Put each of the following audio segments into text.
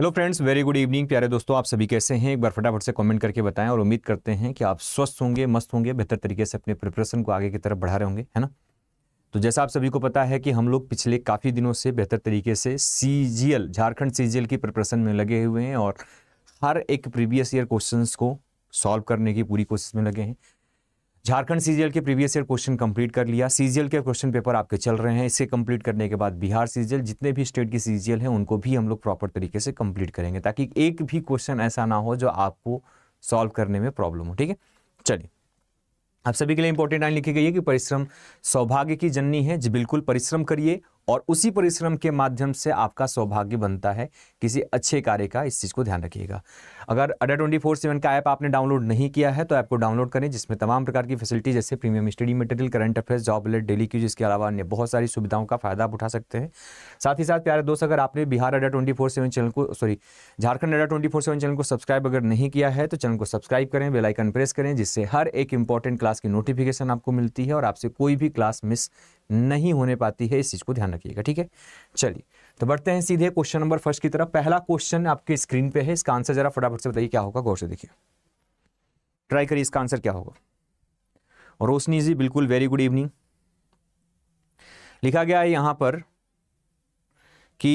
hello friends very good evening प्यारे दोस्तों आप सभी कैसे हैं एक बार फटाफट से कमेंट करके बताएं और उम्मीद करते हैं कि आप स्वस्थ होंगे मस्त होंगे बेहतर तरीके से अपने प्रिपरेशन को आगे की तरफ बढ़ा रहे होंगे है ना तो जैसा आप सभी को पता है कि हम लोग पिछले काफ़ी दिनों से बेहतर तरीके से सी झारखंड सी की प्रिपरेशन में लगे हुए हैं और हर एक प्रीवियस ईयर क्वेश्चन को सॉल्व करने की पूरी कोशिश में लगे हैं झारखंड सीजीएल के प्रीवियस ईयर क्वेश्चन कंप्लीट कर लिया सीजीएल के क्वेश्चन पेपर आपके चल रहे हैं इसे कंप्लीट करने के बाद बिहार सीजीएल जितने भी स्टेट की सीजीएल हैं उनको भी हम लोग प्रॉपर तरीके से कंप्लीट करेंगे ताकि एक भी क्वेश्चन ऐसा ना हो जो आपको सॉल्व करने में प्रॉब्लम हो ठीक है चलिए आप सभी के लिए इंपॉर्टेंट आइन लिखी गई है कि परिश्रम सौभाग्य की जननी है जी बिल्कुल परिश्रम करिए और उसी परिश्रम के माध्यम से आपका सौभाग्य बनता है किसी अच्छे कार्य का इस चीज़ को ध्यान रखिएगा अगर अडा ट्वेंटी फोर सेवन का ऐप आपने डाउनलोड नहीं किया है तो ऐप को डाउनलोड करें जिसमें तमाम प्रकार की फैसिलिटी जैसे premium study material current affairs job alert daily quizzes इसके अलावा अन्य बहुत सारी सुविधाओं का फायदा आप उठा सकते हैं साथ ही साथ प्यारे दोस्त अगर आपने Bihar Adda twenty four seven channel को sorry Jharkhand Adda twenty four seven channel को सब्सक्राइब अगर नहीं किया है तो चैनल को सब्सक्राइब करें बेलाइकन प्रेस करें जिससे हर एक इंपॉर्टेंट क्लास की नोटिफिकेशन आपको मिलती है और आपसे कोई भी क्लास मिस नहीं होने पाती है इस चीज़ को ध्यान रखिएगा ठीक है चलिए तो बढ़ते हैं सीधे क्वेश्चन नंबर फर्स्ट की तरफ पहला क्वेश्चन आपके स्क्रीन पे है इसका आंसर जरा फटाफट से बताइए क्या होगा गौर से देखिए ट्राई करिए इसका आंसर क्या होगा रोशनी जी बिल्कुल वेरी गुड इवनिंग लिखा गया है यहां पर कि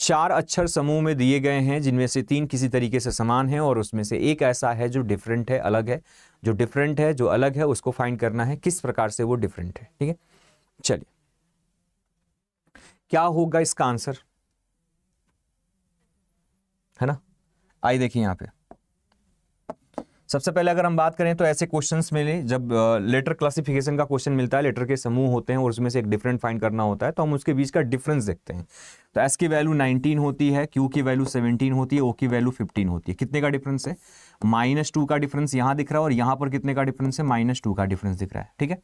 चार अक्षर समूह में दिए गए हैं जिनमें से तीन किसी तरीके से समान हैं और उसमें से एक ऐसा है जो डिफरेंट है अलग है जो डिफरेंट है जो अलग है उसको फाइंड करना है किस प्रकार से वो डिफरेंट है ठीक है चलिए क्या होगा इसका आंसर है ना आइए देखिए यहां पे सबसे पहले अगर हम बात करें तो ऐसे क्वेश्चंस मिले जब लेटर क्लासिफिकेशन का क्वेश्चन मिलता है लेटर के समूह होते हैं और उसमें से एक डिफरेंट फाइंड करना होता है तो हम उसके बीच का डिफरेंस देखते हैं तो एस की वैल्यू 19 होती है क्यू की वैल्यू 17 होती है ओ की वैल्यू 15 होती है कितने का डिफरेंस है माइनस टू का डिफरेंस यहाँ दिख रहा है और यहाँ पर कितने का डिफरेंस है माइनस टू का डिफरेंस दिख रहा है ठीक है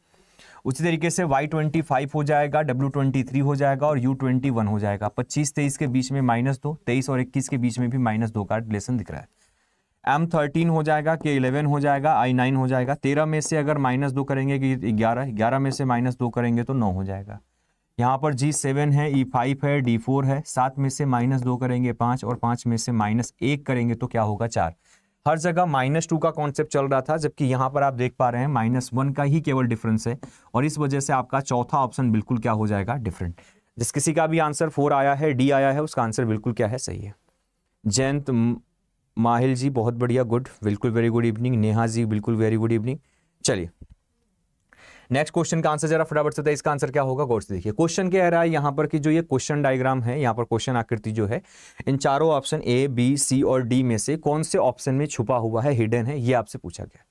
उसी तरीके से वाई ट्वेंटी फाइव हो जाएगा डब्ल्यू ट्वेंटी थ्री हो जाएगा और यू ट्वेंटी वन हो जाएगा पच्चीस तेईस के बीच में माइनस दो तेईस और इक्कीस के बीच में भी माइनस दो का रिलेशन दिख रहा है एम थर्टीन हो जाएगा के इलेवन हो जाएगा आई नाइन हो जाएगा तेरह में से अगर माइनस दो करेंगे कि ग्यारह ग्यारह में से माइनस दो करेंगे तो नौ हो जाएगा यहाँ पर जी सेवन है ई e फाइव है डी फोर है सात में से माइनस दो करेंगे पाँच और पाँच में से माइनस एक करेंगे तो क्या होगा चार हर जगह माइनस टू का कॉन्सेप्ट चल रहा था जबकि यहाँ पर आप देख पा रहे हैं माइनस वन का ही केवल डिफरेंस है और इस वजह से आपका चौथा ऑप्शन बिल्कुल क्या हो जाएगा डिफरेंट जिस किसी का भी आंसर फोर आया है डी आया है उसका आंसर बिल्कुल क्या है सही है जयंत माहिल जी बहुत बढ़िया गुड बिल्कुल very good evening Neha ji बिल्कुल वेरी गुड इवनिंग चलिए नेक्स्ट क्वेश्चन का आंसर जरा फटाफट से इसका आंसर क्या होगा गौर से देखिए क्वेश्चन क्या रहा है यहाँ पर कि जो ये क्वेश्चन डायग्राम है यहाँ पर क्वेश्चन आकृति जो है इन चारों ऑप्शन ए बी सी और डी में से कौन से ऑप्शन में छुपा हुआ है हिडन है ये आपसे पूछा गया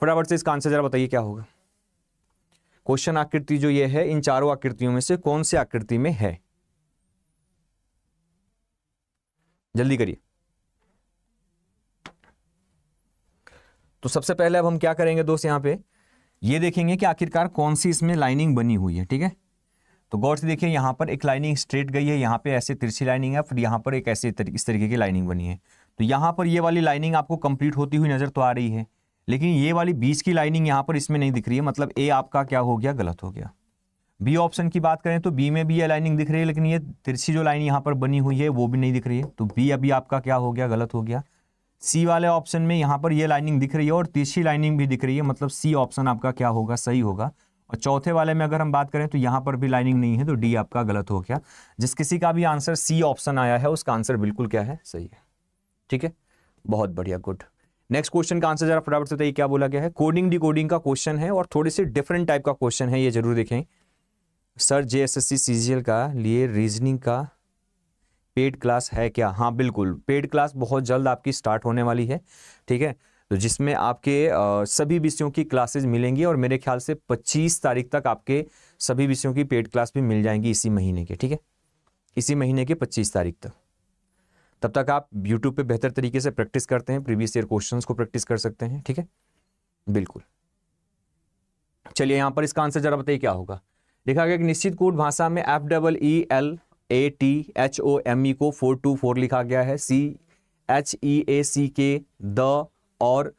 फटाफट से इसका आंसर जरा बताइए क्या होगा क्वेश्चन आकृति जो ये है इन चारों आकृतियों में से कौन से आकृति में है जल्दी करिए तो सबसे पहले अब हम क्या करेंगे दोस्त यहां पे ये देखेंगे कि आखिरकार कौन सी इसमें लाइनिंग बनी हुई है ठीक है तो गौर से देखिए यहाँ पर एक लाइनिंग स्ट्रेट गई है यहाँ पे ऐसे तिरछी लाइनिंग है फिर यहाँ पर एक ऐसे तर, इस तरीके की लाइनिंग बनी है तो यहाँ पर ये वाली लाइनिंग आपको कंप्लीट होती हुई नज़र तो आ रही है लेकिन ये वाली बीच की लाइनिंग यहाँ पर इसमें नहीं दिख रही है मतलब ए आपका क्या हो गया गलत हो गया बी ऑप्शन की बात करें तो बी में भी ये लाइनिंग दिख रही है लेकिन ये तिरछी जो लाइन यहाँ पर बनी हुई है वो भी नहीं दिख रही है तो बी अभी आपका क्या हो गया गलत हो गया सी वाले ऑप्शन में यहाँ पर ये लाइनिंग दिख रही है और तीसरी लाइनिंग भी दिख रही है मतलब सी ऑप्शन आपका क्या होगा सही होगा और चौथे वाले में अगर हम बात करें तो यहाँ पर भी लाइनिंग नहीं है तो डी आपका गलत हो गया जिस किसी का भी आंसर सी ऑप्शन आया है उसका आंसर बिल्कुल क्या है सही है ठीक है बहुत बढ़िया गुड नेक्स्ट क्वेश्चन का आंसर जरा फटाफट से बताइए क्या बोला गया है कोडिंग डी का क्वेश्चन है और थोड़े से डिफरेंट टाइप का क्वेश्चन है ये जरूर देखें sir J S S C C G L का लिए रीजनिंग का पेड क्लास है क्या हाँ बिल्कुल पेड क्लास बहुत जल्द आपकी स्टार्ट होने वाली है ठीक है तो जिसमें आपके सभी विषयों की क्लासेज मिलेंगी और मेरे ख्याल से पच्चीस तारीख तक आपके सभी विषयों की पेड क्लास भी मिल जाएंगी इसी महीने के ठीक है इसी महीने के पच्चीस तारीख तक तब तक आप यूट्यूब पे बेहतर तरीके से प्रैक्टिस करते हैं प्रीवियस ईयर क्वेश्चंस को प्रैक्टिस कर सकते हैं ठीक है बिल्कुल चलिए यहाँ पर इसका आंसर जरा बताइए क्या होगा देखा गया कि निश्चित कूट भाषा में F double E L A T H O M E को फोर टू फोर लिखा गया है C H E A C K the और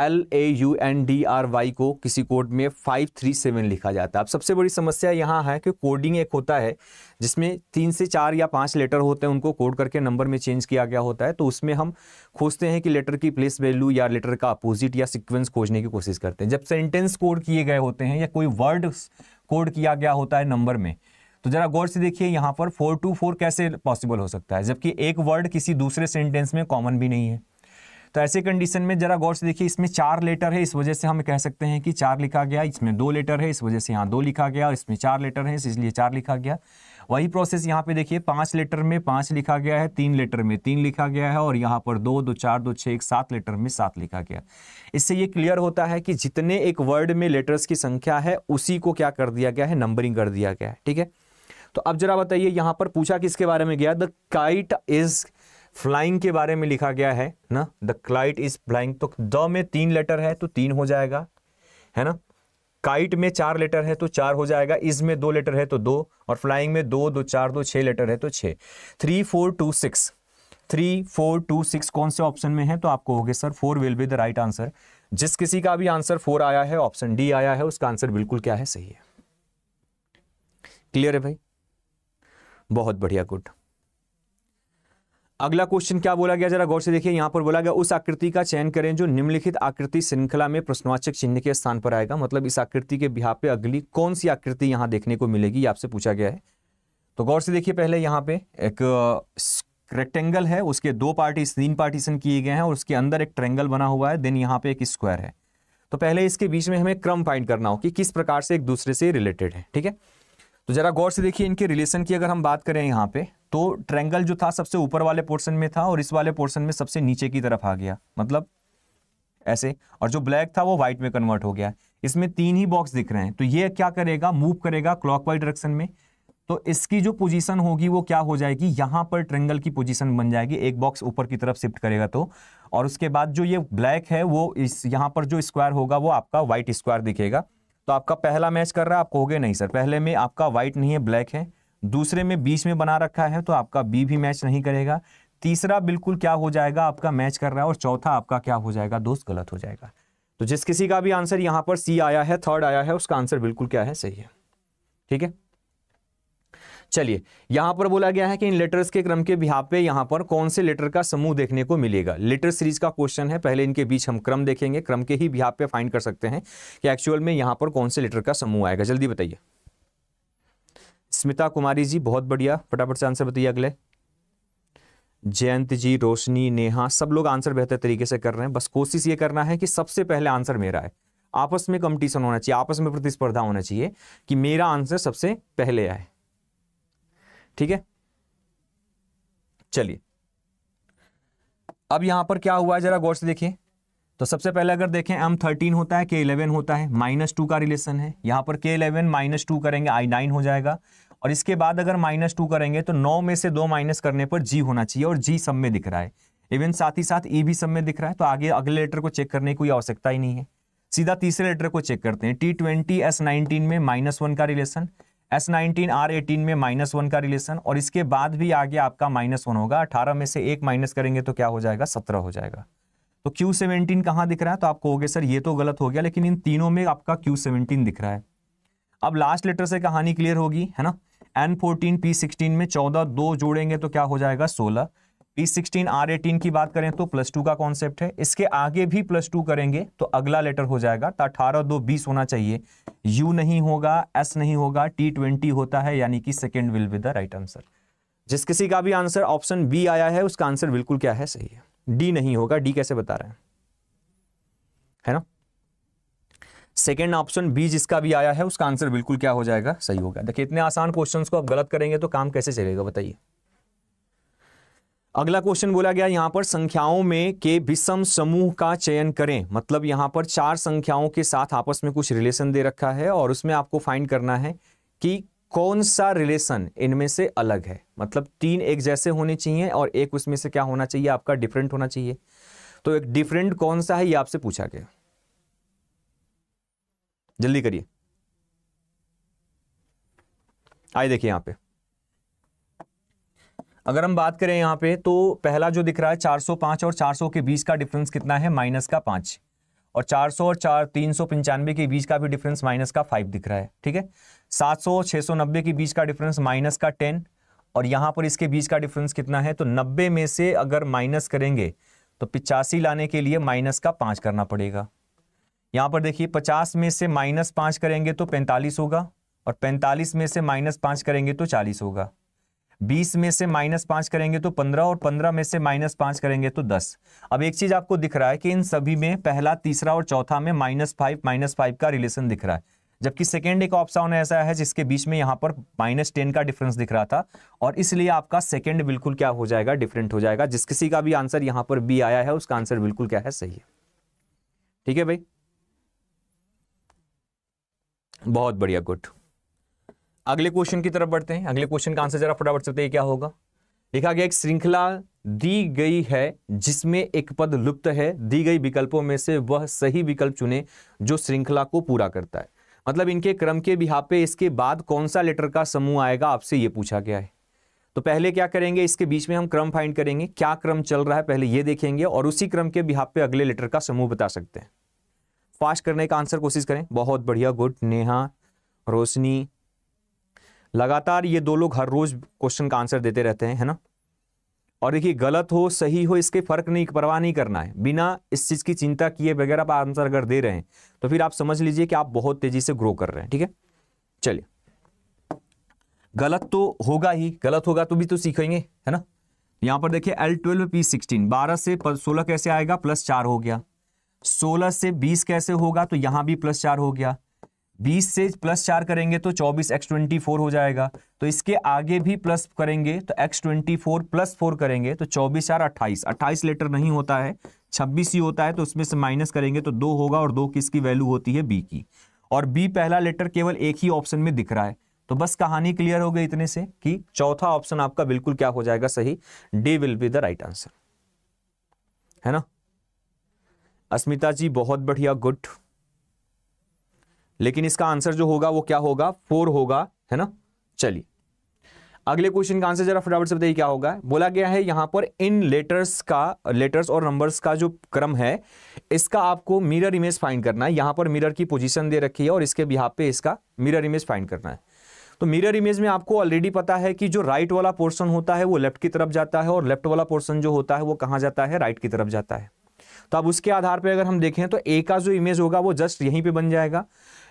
L A U N D R Y को किसी कोड में फाइव थ्री सेवन लिखा जाता है अब सबसे बड़ी समस्या यहाँ है कि कोडिंग एक होता है जिसमें तीन से चार या पांच लेटर होते हैं उनको कोड करके नंबर में चेंज किया गया होता है तो उसमें हम खोजते हैं कि लेटर की प्लेस वैल्यू या लेटर का अपोजिट या सीक्वेंस खोजने की कोशिश करते हैं जब सेंटेंस कोड किए गए होते हैं या कोई वर्ड कोड किया गया होता है नंबर में तो जरा गौर से देखिए यहाँ पर फोर टू फोर कैसे पॉसिबल हो सकता है जबकि एक वर्ड किसी दूसरे सेंटेंस में कॉमन भी नहीं है तो ऐसे कंडीशन में जरा गौर से देखिए इसमें चार लेटर है इस वजह से हम कह सकते हैं कि चार लिखा गया इसमें दो लेटर है इस वजह से यहाँ दो लिखा गया और इसमें चार लेटर है इसलिए चार लिखा गया वही प्रोसेस यहाँ पे देखिए पाँच लेटर में पाँच लिखा गया है तीन लेटर में तीन लिखा गया है और यहाँ पर दो दो चार दो छः एक सात लेटर में सात लिखा गया इससे ये क्लियर होता है कि जितने एक वर्ड में लेटर्स की संख्या है उसी को क्या कर दिया गया है नंबरिंग कर दिया गया है ठीक है तो अब जरा बताइए यहां पर पूछा किसके बारे में गया द काइट इज फ्लाइंग के बारे में लिखा गया है ना द क्लाइट इज फ्लाइंग तो द में तीन लेटर है तो तीन हो जाएगा है ना काइट में चार लेटर है तो चार हो जाएगा इज में दो लेटर है तो दो और फ्लाइंग में दो दो चार दो छह लेटर है तो छ three four two six three four two six कौन से ऑप्शन में है तो हो कहोगे sir four will be the right answer जिस किसी का भी आंसर फोर आया है ऑप्शन डी आया है उसका आंसर बिल्कुल क्या है सही है क्लियर है भाई बहुत बढ़िया गुड अगला क्वेश्चन क्या बोला गया जरा गौर से देखिए यहां पर बोला गया उस आकृति का चयन करें जो निम्नलिखित आकृति श्रृंखला में प्रश्नवाचक चिन्ह के स्थान पर आएगा मतलब इस आकृति के बिहार पे अगली कौन सी आकृति यहां देखने को मिलेगी आपसे पूछा गया है तो गौर से देखिए पहले यहाँ पे एक रेक्टेंगल uh, है उसके दो पार्टी तीन पार्टीशन किए गए हैं और उसके अंदर एक ट्रेंगल बना हुआ है देन यहाँ पे एक स्क्वायर है तो पहले इसके बीच में हमें क्रम फाइंड करना हो कि किस प्रकार से एक दूसरे से रिलेटेड है ठीक है तो जरा गौर से देखिए इनके रिलेशन की अगर हम बात करें यहाँ पे तो ट्रेंगल जो था सबसे ऊपर वाले पोर्शन में था और इस वाले पोर्शन में सबसे नीचे की तरफ आ गया मतलब ऐसे और जो ब्लैक था वो व्हाइट में कन्वर्ट हो गया इसमें तीन ही बॉक्स दिख रहे हैं तो ये क्या करेगा मूव करेगा क्लॉक डायरेक्शन में तो इसकी जो पोजीशन होगी वो क्या हो जाएगी यहाँ पर ट्रेंगल की पोजीशन बन जाएगी एक बॉक्स ऊपर की तरफ शिफ्ट करेगा तो और उसके बाद जो ये ब्लैक है वो इस यहाँ पर जो स्क्वायर होगा वो आपका व्हाइट स्क्वायर दिखेगा तो आपका पहला मैच कर रहा है आप कहोगे नहीं सर पहले में आपका व्हाइट नहीं है ब्लैक है दूसरे में बीच में बना रखा है तो आपका बी भी मैच नहीं करेगा तीसरा बिल्कुल क्या हो जाएगा आपका मैच कर रहा है और चौथा आपका क्या हो जाएगा दोस्त गलत हो जाएगा तो जिस किसी का भी आंसर यहाँ पर सी आया है थर्ड आया है उसका आंसर बिल्कुल क्या है सही है ठीक है चलिए यहां पर बोला गया है कि इन लेटर्स के क्रम के बिहार पे यहाँ पर कौन से लेटर का समूह देखने को मिलेगा लेटर सीरीज का क्वेश्चन है पहले इनके बीच हम क्रम देखेंगे क्रम के ही बिहार पे फाइंड कर सकते हैं कि एक्चुअल में यहां पर कौन से लेटर का समूह आएगा जल्दी बताइए स्मिता कुमारी जी बहुत बढ़िया फटाफट से आंसर बताइए अगले जयंत जी रोशनी नेहा सब लोग आंसर बेहतर तरीके से कर रहे हैं बस कोशिश ये करना है कि सबसे पहले आंसर मेरा है आपस में कंपटीशन होना चाहिए आपस में प्रतिस्पर्धा होना चाहिए कि मेरा आंसर सबसे पहले आए ठीक है चलिए अब यहां पर क्या हुआ है जरा गौर से देखिए तो सबसे पहले अगर देखें एम थर्टीन होता है के इलेवन होता है माइनस टू का रिलेशन है यहां पर के इलेवन माइनस टू करेंगे आई नाइन हो जाएगा और इसके बाद अगर माइनस टू करेंगे तो नौ में से दो माइनस करने पर जी होना चाहिए और जी सब में दिख रहा है इवन साथ ही साथ ई e भी सब में दिख रहा है तो आगे अगले लेटर को चेक करने की कोई आवश्यकता ही नहीं है सीधा तीसरे लेटर को चेक करते हैं टी ट्वेंटी एस नाइनटीन में माइनस वन का relation S nineteen R eighteen में माइनस वन का रिलेशन और इसके बाद भी आगे आपका माइनस वन होगा अठारह में से एक माइनस करेंगे तो क्या हो जाएगा सत्रह हो जाएगा तो क्यू सेवनटीन कहाँ दिख रहा है तो आप कहोगे सर ये तो गलत हो गया लेकिन इन तीनों में आपका क्यू सेवेंटीन दिख रहा है अब लास्ट लेटर से कहानी क्लियर होगी है ना एन फोर्टीन पी सिक्सटीन में चौदह दो जोड़ेंगे तो क्या हो जाएगा सोलह पी सिक्सटीन आर एटीन की बात करें तो प्लस टू का कॉन्सेप्ट है इसके आगे भी प्लस टू करेंगे तो अगला लेटर हो जाएगा तो अठारह दो बीस होना चाहिए यू नहीं होगा एस नहीं होगा टी ट्वेंटी होता है यानी कि second will with the right answer जिस किसी का भी आंसर ऑप्शन बी आया है उसका आंसर बिल्कुल क्या है सही है डी नहीं होगा डी कैसे बता रहे हैं है ना सेकेंड ऑप्शन बी जिसका भी आया है उसका आंसर बिल्कुल क्या हो जाएगा सही होगा देखिए इतने आसान क्वेश्चंस को आप गलत करेंगे तो काम कैसे चलेगा बताइए अगला क्वेश्चन बोला गया यहाँ पर संख्याओं में के विषम समूह का चयन करें मतलब यहाँ पर चार संख्याओं के साथ आपस में कुछ रिलेशन दे रखा है और उसमें आपको फाइंड करना है कि कौन सा रिलेशन इनमें से अलग है मतलब तीन एक जैसे होने चाहिए और एक उसमें से क्या होना चाहिए आपका डिफरेंट होना चाहिए तो एक डिफरेंट कौन सा है ये आपसे पूछा गया जल्दी करिए आइए देखिए यहाँ पे अगर हम बात करें यहाँ पे तो पहला जो दिख रहा है 405 और 400 के बीच का डिफरेंस कितना है माइनस का पाँच और 400 और चार तीन सौ पंचानवे के बीच का भी डिफरेंस माइनस का फाइव दिख रहा है ठीक है 700 नब्बे के बीच का डिफरेंस माइनस का टेन और यहाँ पर इसके बीच का डिफरेंस कितना है तो नब्बे में से अगर माइनस करेंगे तो पिचासी लाने के लिए माइनस का पाँच करना पड़ेगा यहाँ पर देखिए पचास में से माइनस पाँच करेंगे तो पैंतालीस होगा और पैंतालीस में से माइनस पाँच करेंगे तो चालीस होगा बीस में से माइनस पांच करेंगे तो पंद्रह और पंद्रह में से माइनस पांच करेंगे तो दस अब एक चीज आपको दिख रहा है कि इन सभी में पहला तीसरा और चौथा में माइनस फाइव माइनस फाइव का रिलेशन दिख रहा है जबकि सेकेंड एक ऑप्शन ऐसा है जिसके बीच में यहां पर माइनस टेन का डिफरेंस दिख रहा था और इसलिए आपका सेकेंड बिल्कुल क्या हो जाएगा डिफरेंट हो जाएगा जिस किसी का भी आंसर यहाँ पर बी आया है उसका आंसर बिल्कुल क्या है सही है ठीक है भाई बहुत बढ़िया गुड अगले क्वेश्चन की तरफ बढ़ते हैं अगले क्वेश्चन का आंसर जरा फटाफट सकते बताइए क्या होगा लिखा गया एक श्रृंखला दी गई है जिसमें एक पद लुप्त है दी गई विकल्पों में से वह सही विकल्प चुने जो श्रृंखला को पूरा करता है मतलब इनके क्रम के बिहार पे इसके बाद कौन सा लेटर का समूह आएगा आपसे ये पूछा गया है तो पहले क्या करेंगे इसके बीच में हम क्रम फाइंड करेंगे क्या क्रम चल रहा है पहले ये देखेंगे और उसी क्रम के बिहार पे अगले लेटर का समूह बता सकते हैं फास्ट करने का आंसर कोशिश करें बहुत बढ़िया गुड नेहा रोशनी लगातार ये दो लोग हर रोज क्वेश्चन का आंसर देते रहते हैं है ना और देखिए गलत हो सही हो इसके फर्क नहीं परवाह नहीं करना है बिना इस चीज़ की चिंता किए बगैर आप आंसर अगर दे रहे हैं तो फिर आप समझ लीजिए कि आप बहुत तेजी से ग्रो कर रहे हैं ठीक है चलिए गलत तो होगा ही गलत होगा तो भी तो सीखेंगे है ना यहां पर देखिए एल ट्वेल्व पी सिक्सटीन बारह से सोलह कैसे आएगा प्लस चार हो गया सोलह से बीस कैसे होगा तो यहां भी प्लस चार हो गया बीस से प्लस चार करेंगे तो चौबीस एक्स ट्वेंटी फोर हो जाएगा तो इसके आगे भी प्लस करेंगे तो X twenty four plus four करेंगे तो चौबीस चार अट्ठाईस अट्ठाईस लेटर नहीं होता है छब्बीस ही होता है तो उसमें से माइनस करेंगे तो दो होगा और दो किसकी वैल्यू होती है बी की और बी पहला लेटर केवल एक ही ऑप्शन में दिख रहा है तो बस कहानी क्लियर हो गई इतने से कि चौथा ऑप्शन आपका बिल्कुल क्या हो जाएगा सही D will be the right answer है ना अस्मिता जी बहुत बढ़िया गुड लेकिन इसका आंसर जो होगा वो क्या होगा फोर होगा है ना चलिए अगले क्वेश्चन का आंसर जरा फटाफट से बताइए क्या होगा बोला गया है यहां पर इन लेटर्स का लेटर्स और नंबर्स का जो क्रम है इसका आपको मिरर इमेज फाइंड करना है यहां पर मिरर की पोजीशन दे रखी है और इसके बिहार पे इसका मिरर इमेज फाइंड करना है तो मिरर इमेज में आपको ऑलरेडी पता है कि जो राइट वाला पोर्सन होता है वो लेफ्ट की तरफ जाता है और लेफ्ट वाला पोर्सन जो होता है वो कहाँ जाता है राइट की तरफ जाता है तो अब उसके आधार पर अगर हम देखें तो ए का जो इमेज होगा वो जस्ट यहीं पर बन जाएगा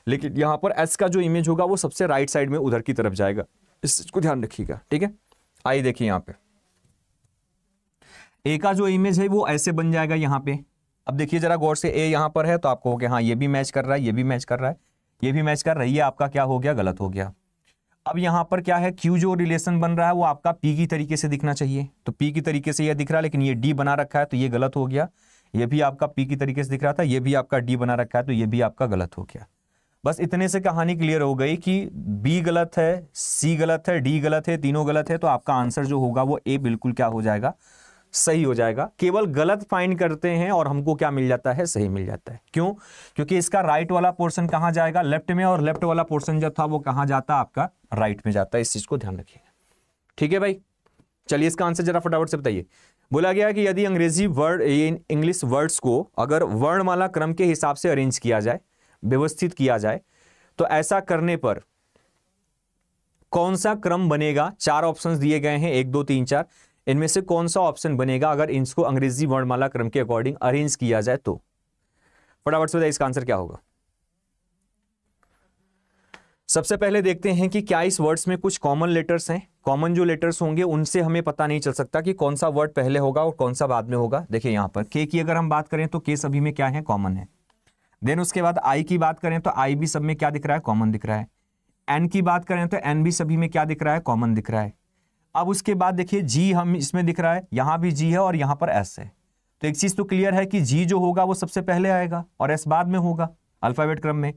लेकिन यहाँ पर एस का जो इमेज होगा वो सबसे राइट साइड में उधर की तरफ जाएगा इस को ध्यान रखिएगा ठीक है आइए देखिए यहाँ पे ए का जो इमेज है वो ऐसे बन जाएगा यहाँ पे अब देखिए जरा गौर से ए यहाँ पर है तो आपको हो गया हाँ ये भी मैच कर रहा है ये भी मैच कर रहा है ये भी मैच कर रही है आपका क्या हो गया गलत हो गया अब यहाँ पर क्या है क्यू जो रिलेशन बन रहा है वो आपका पी की तरीके से दिखना चाहिए तो पी की तरीके से यह दिख रहा है लेकिन ये डी बना रखा है तो ये गलत हो गया ये भी आपका पी की तरीके से दिख रहा था ये भी आपका डी बना रखा है तो ये भी आपका गलत हो गया बस इतने से कहानी क्लियर हो गई कि बी गलत है सी गलत है डी गलत है तीनों गलत है तो आपका आंसर जो होगा वो ए बिल्कुल क्या हो जाएगा सही हो जाएगा केवल गलत फाइंड करते हैं और हमको क्या मिल जाता है सही मिल जाता है क्यों क्योंकि इसका राइट वाला पोर्शन कहाँ जाएगा लेफ्ट में और लेफ्ट वाला पोर्शन जो था वो कहाँ जाता आपका राइट में जाता है इस चीज को ध्यान रखिएगा ठीक है भाई चलिए इसका आंसर जरा फटाफट से बताइए बोला गया कि यदि अंग्रेजी वर्ड इंग्लिश वर्ड्स को अगर वर्णमाला क्रम के हिसाब से अरेंज किया जाए व्यवस्थित किया जाए तो ऐसा करने पर कौन सा क्रम बनेगा चार ऑप्शंस दिए गए हैं एक दो तीन चार इनमें से कौन सा ऑप्शन बनेगा अगर इनको अंग्रेजी वर्णमाला क्रम के अकॉर्डिंग अरेंज किया जाए तो फटाफट से बताइए इसका आंसर क्या होगा सबसे पहले देखते हैं कि क्या इस वर्ड्स में कुछ कॉमन लेटर्स हैं कॉमन जो लेटर्स होंगे उनसे हमें पता नहीं चल सकता कि कौन सा वर्ड पहले होगा और कौन सा बाद में होगा देखिए यहां पर के की अगर हम बात करें तो के सभी में क्या है कॉमन है देन उसके बाद आई की बात करें तो आई भी सब में क्या दिख रहा है कॉमन दिख रहा है एन की बात करें तो एन भी सभी में क्या दिख रहा है कॉमन दिख रहा है अब उसके बाद देखिए जी हम इसमें दिख रहा है यहां भी जी है और यहाँ पर एस है तो एक चीज़ तो क्लियर है कि जी जो होगा वो सबसे पहले आएगा और एस बाद में होगा अल्फ़ाबेट क्रम में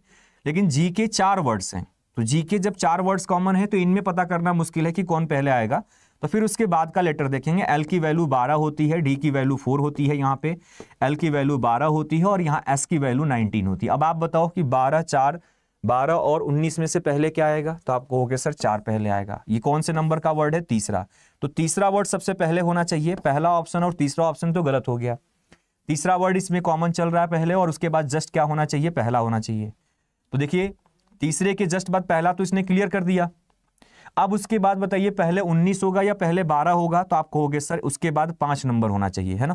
लेकिन जी के चार वर्ड्स हैं तो जी के जब चार वर्ड्स कॉमन है तो इनमें पता करना मुश्किल है कि कौन पहले आएगा तो फिर उसके बाद का लेटर देखेंगे एल की वैल्यू बारह होती है डी की वैल्यू फोर होती है यहाँ पे एल की वैल्यू बारह होती है और यहाँ एस की वैल्यू नाइनटीन होती है अब आप बताओ कि बारह चार बारह और उन्नीस में से पहले क्या आएगा तो आप कहोगे सर चार पहले आएगा ये कौन से नंबर का वर्ड है तीसरा तो तीसरा वर्ड सबसे पहले होना चाहिए पहला ऑप्शन और तीसरा ऑप्शन तो गलत हो गया तीसरा वर्ड इसमें कॉमन चल रहा है पहले और उसके बाद जस्ट क्या होना चाहिए पहला होना चाहिए तो देखिए तीसरे के जस्ट बाद पहला तो इसने क्लियर कर दिया अब उसके बाद बताइए पहले उन्नीस होगा या पहले बारह होगा तो आप कहोगे सर उसके बाद पांच नंबर होना चाहिए है ना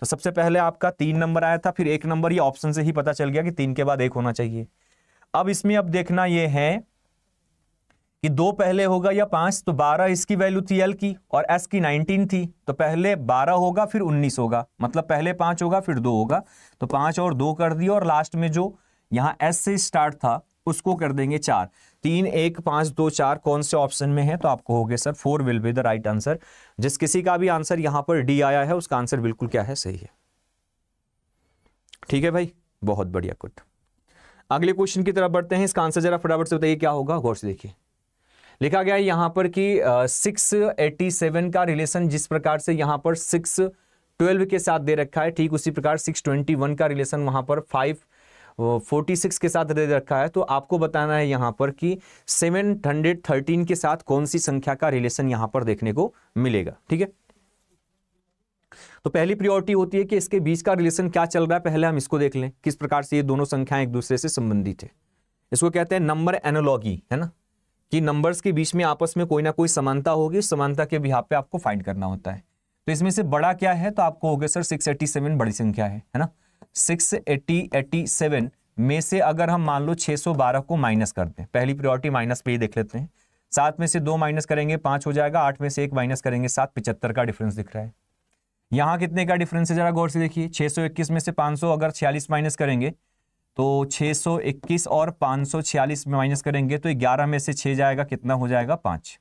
तो सबसे पहले आपका तीन नंबर आया था फिर एक नंबर ये ऑप्शन से ही पता चल गया कि तीन के बाद एक होना चाहिए अब इसमें अब देखना यह है कि दो पहले होगा या पांच तो बारह इसकी वैल्यू थी एल की और एस की नाइनटीन थी तो पहले बारह होगा फिर उन्नीस होगा मतलब पहले पांच होगा फिर दो होगा तो पांच और दो कर दिया और लास्ट में जो यहां एस से स्टार्ट था उसको कर देंगे चार तीन एक पांच दो चार कौन से ऑप्शन में है तो आप कहोगे sir four will be the right answer जिस किसी का भी आंसर यहाँ पर डी आया है उसका आंसर बिल्कुल क्या है सही है ठीक है भाई बहुत बढ़िया गुड अगले क्वेश्चन की तरफ बढ़ते हैं इसका आंसर जरा फटाफट से बताइए क्या होगा गौर से देखिए लिखा गया है यहाँ पर कि सिक्स एटी सेवन का रिलेशन जिस प्रकार से यहाँ पर सिक्स ट्वेल्व के साथ दे रखा है ठीक उसी प्रकार सिक्स ट्वेंटी वन का रिलेशन वहां पर फाइव फोर्टी सिक्स के साथ दे रखा है तो आपको बताना है यहां पर कि सेवन हंड्रेड थर्टीन के साथ कौन सी संख्या का रिलेशन यहाँ पर देखने को मिलेगा ठीक है तो पहली प्रियोरिटी होती है कि इसके बीच का रिलेशन क्या चल रहा है पहले हम इसको देख लें किस प्रकार से ये दोनों संख्याएं एक दूसरे से संबंधित है इसको कहते हैं नंबर एनोलॉगी है ना कि नंबर्स के बीच में आपस में कोई ना कोई समानता होगी समानता के बिहार पे आपको फाइंड करना होता है तो इसमें से बड़ा क्या है तो आपको हो गया सर 687 बड़ी संख्या है है ना सिक्स एट्टी एट्टी सेवन में से अगर हम मान लो 612 को माइनस कर दें पहली प्रियोरिटी माइनस पे ही देख लेते हैं सात में से दो माइनस करेंगे पाँच हो जाएगा आठ में से एक माइनस करेंगे सात पिचहत्तर का डिफरेंस दिख रहा है यहाँ कितने का डिफरेंस है जरा गौर से देखिए 621 में से 500 अगर 46 माइनस करेंगे तो 621 और 546 में माइनस करेंगे तो 11 में से 6 जाएगा कितना हो जाएगा पाँच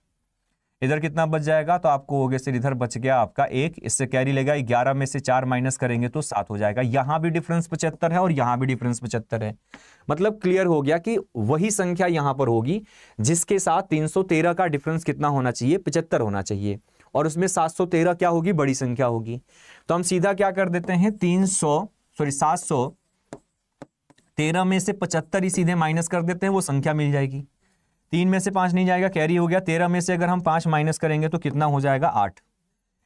इधर कितना बच जाएगा तो आपको हो गया सर इधर बच गया आपका एक इससे कैरी लेगा ग्यारह में से चार माइनस करेंगे तो सात हो जाएगा यहाँ भी डिफरेंस पचहत्तर है और यहाँ भी डिफरेंस पचहत्तर है मतलब क्लियर हो गया कि वही संख्या यहाँ पर होगी जिसके साथ 313 का डिफरेंस कितना होना चाहिए पचहत्तर होना चाहिए और उसमें तेरह क्या होगी बड़ी संख्या होगी तो हम सीधा क्या कर देते हैं सौ सॉरी सौ तेरह में से पचहत्तर ही सीधे माइनस कर देते हैं वो संख्या मिल जाएगी तीन में से पांच नहीं जाएगा कैरी हो गया तेरह में से अगर हम पांच माइनस करेंगे तो कितना हो जाएगा आठ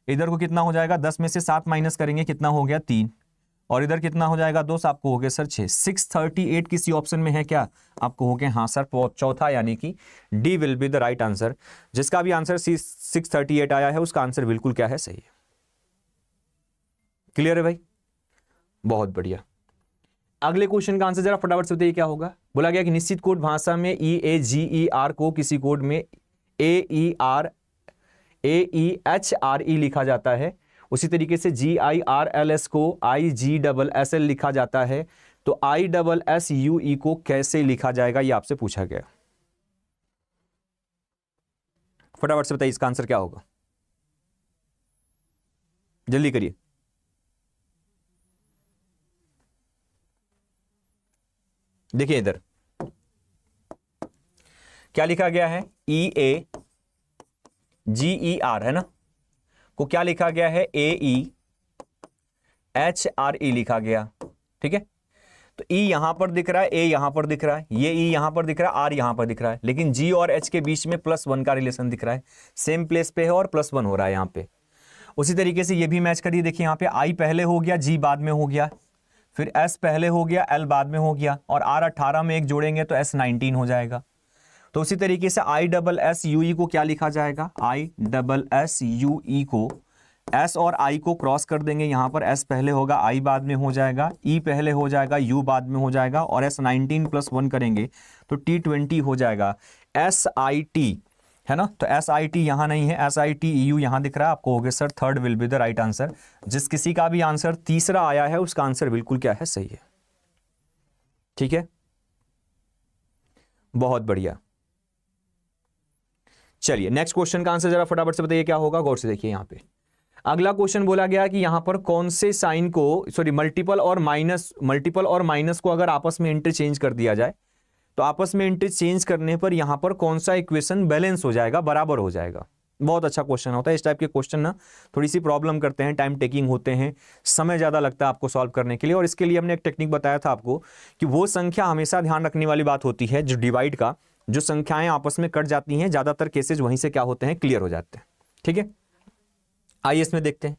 इधर को कितना हो जाएगा दस में से सात माइनस करेंगे कितना हो गया तीन और इधर कितना हो जाएगा दोस्त आपको हो गया सर छह सिक्स थर्टी एट किसी ऑप्शन में है क्या आपको हो गया हाँ सर चौथा यानी कि D will be the right answer जिसका भी आंसर सिक्स थर्टी एट आया है उसका आंसर बिल्कुल क्या है सही है क्लियर है भाई बहुत बढ़िया अगले क्वेश्चन का आंसर जरा फटाफट से बताइए क्या होगा बोला गया कि निश्चित कोड भाषा में ई ए जी ई आर को किसी कोड में A E R A E H R E लिखा जाता है उसी तरीके से G I R L S को I G double S L लिखा जाता है तो I double S U E को कैसे लिखा जाएगा ये आपसे पूछा गया फटाफट से बताइए इसका आंसर क्या होगा जल्दी करिए देखिए इधर क्या लिखा गया है ई ए जी ई आर है ना को क्या लिखा गया है ए ई एच आर ई लिखा गया ठीक है तो ई e यहां पर दिख रहा है ए यहां पर दिख रहा है ये ई e यहां पर दिख रहा है आर यहां पर दिख रहा है लेकिन जी और एच के बीच में प्लस वन का रिलेशन दिख रहा है सेम प्लेस पे है और प्लस वन हो रहा है यहां पे उसी तरीके से ये भी मैच करिए देखिए यहां पे आई पहले हो गया जी बाद में हो गया फिर एस पहले हो गया एल बाद में हो गया और आर अट्ठारह में एक जोड़ेंगे तो एस नाइनटीन हो जाएगा तो उसी तरीके से I double S U E को क्या लिखा जाएगा I double S U E को एस और आई को क्रॉस कर देंगे यहाँ पर एस पहले होगा आई बाद में हो जाएगा ई e पहले हो जाएगा यू बाद में हो जाएगा और एस नाइनटीन प्लस वन करेंगे तो टी ट्वेंटी हो जाएगा एस आई टी है ना तो एस आई टी यहाँ नहीं है S I T E U यहाँ दिख रहा है आपको हो गया sir third will be the right answer जिस किसी का भी आंसर तीसरा आया है उसका आंसर बिल्कुल क्या है सही है ठीक है बहुत बढ़िया चलिए नेक्स्ट क्वेश्चन का आंसर जरा फटाफट से बताइए क्या होगा गौर से देखिए यहाँ पे अगला क्वेश्चन बोला गया कि यहाँ पर कौन से साइन को सॉरी मल्टीपल और माइनस मल्टीपल और माइनस को अगर आपस में इंटरचेंज कर दिया जाए तो आपस में चेंज करने पर यहाँ पर कौन सा इक्वेशन बैलेंस हो जाएगा बराबर हो जाएगा बहुत अच्छा क्वेश्चन होता है इस टाइप के क्वेश्चन ना थोड़ी सी प्रॉब्लम करते हैं टाइम टेकिंग होते हैं समय ज़्यादा लगता है आपको सॉल्व करने के लिए और इसके लिए हमने एक टेक्निक बताया था आपको कि वो संख्या हमेशा ध्यान रखने वाली बात होती है जो डिवाइड का जो संख्याएं आपस में कट जाती हैं ज़्यादातर केसेज वहीं से क्या होते हैं क्लियर हो जाते हैं ठीक है आइए इसमें देखते हैं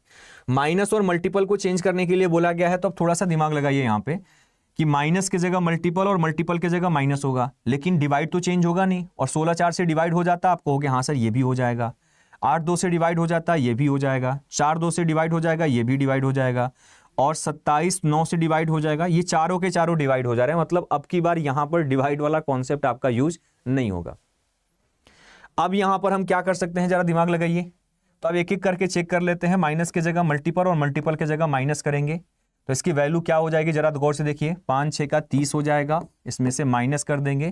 माइनस और मल्टीपल को चेंज करने के लिए बोला गया है तो अब थोड़ा सा दिमाग लगाइए यहाँ पे कि माइनस के जगह मल्टीपल और मल्टीपल के जगह माइनस होगा लेकिन डिवाइड तो चेंज होगा नहीं और सोलह चार से डिवाइड हो जाता आप कहोगे हाँ सर ये भी हो जाएगा आठ दो से डिवाइड हो जाता ये भी हो जाएगा चार दो से डिवाइड हो जाएगा ये भी डिवाइड हो जाएगा और सत्ताईस नौ से डिवाइड हो जाएगा ये चारों के चारों डिवाइड हो जा रहे हैं मतलब अब की बार यहाँ पर डिवाइड वाला कॉन्सेप्ट आपका यूज नहीं होगा अब यहाँ पर हम क्या कर सकते हैं जरा दिमाग लगाइए तो अब एक एक करके चेक कर लेते हैं माइनस के जगह मल्टीपल और मल्टीपल के जगह माइनस करेंगे तो इसकी वैल्यू क्या हो जाएगी जरा गौर से देखिए पाँच छः का तीस हो जाएगा इसमें से माइनस कर देंगे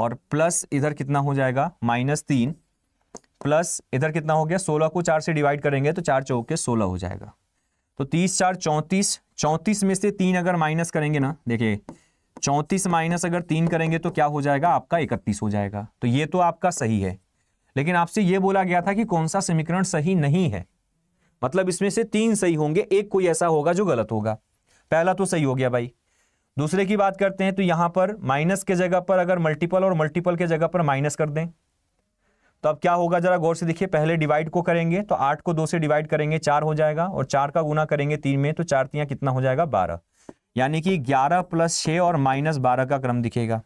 और प्लस इधर कितना हो जाएगा माइनस तीन प्लस इधर कितना हो गया सोलह को चार से डिवाइड करेंगे तो चार चौके सोलह हो जाएगा तो तीस चार चौंतीस चौंतीस में से तीन अगर माइनस करेंगे ना देखिए चौंतीस माइनस अगर तीन करेंगे तो क्या हो जाएगा आपका इकतीस हो जाएगा तो ये तो आपका सही है लेकिन आपसे ये बोला गया था कि कौन सा समीकरण सही नहीं है मतलब इसमें से तीन सही होंगे एक कोई ऐसा होगा जो गलत होगा पहला तो सही हो गया भाई दूसरे की बात करते हैं तो यहां पर माइनस के जगह पर अगर मल्टीपल और मल्टीपल के जगह पर माइनस कर दें तो अब क्या होगा जरा गौर से देखिए पहले डिवाइड को करेंगे तो आठ को दो से डिवाइड करेंगे चार हो जाएगा और चार का गुना करेंगे तीन में तो चार तिया कितना हो जाएगा बारह यानी कि ग्यारह प्लस छः और माइनस बारह का क्रम दिखेगा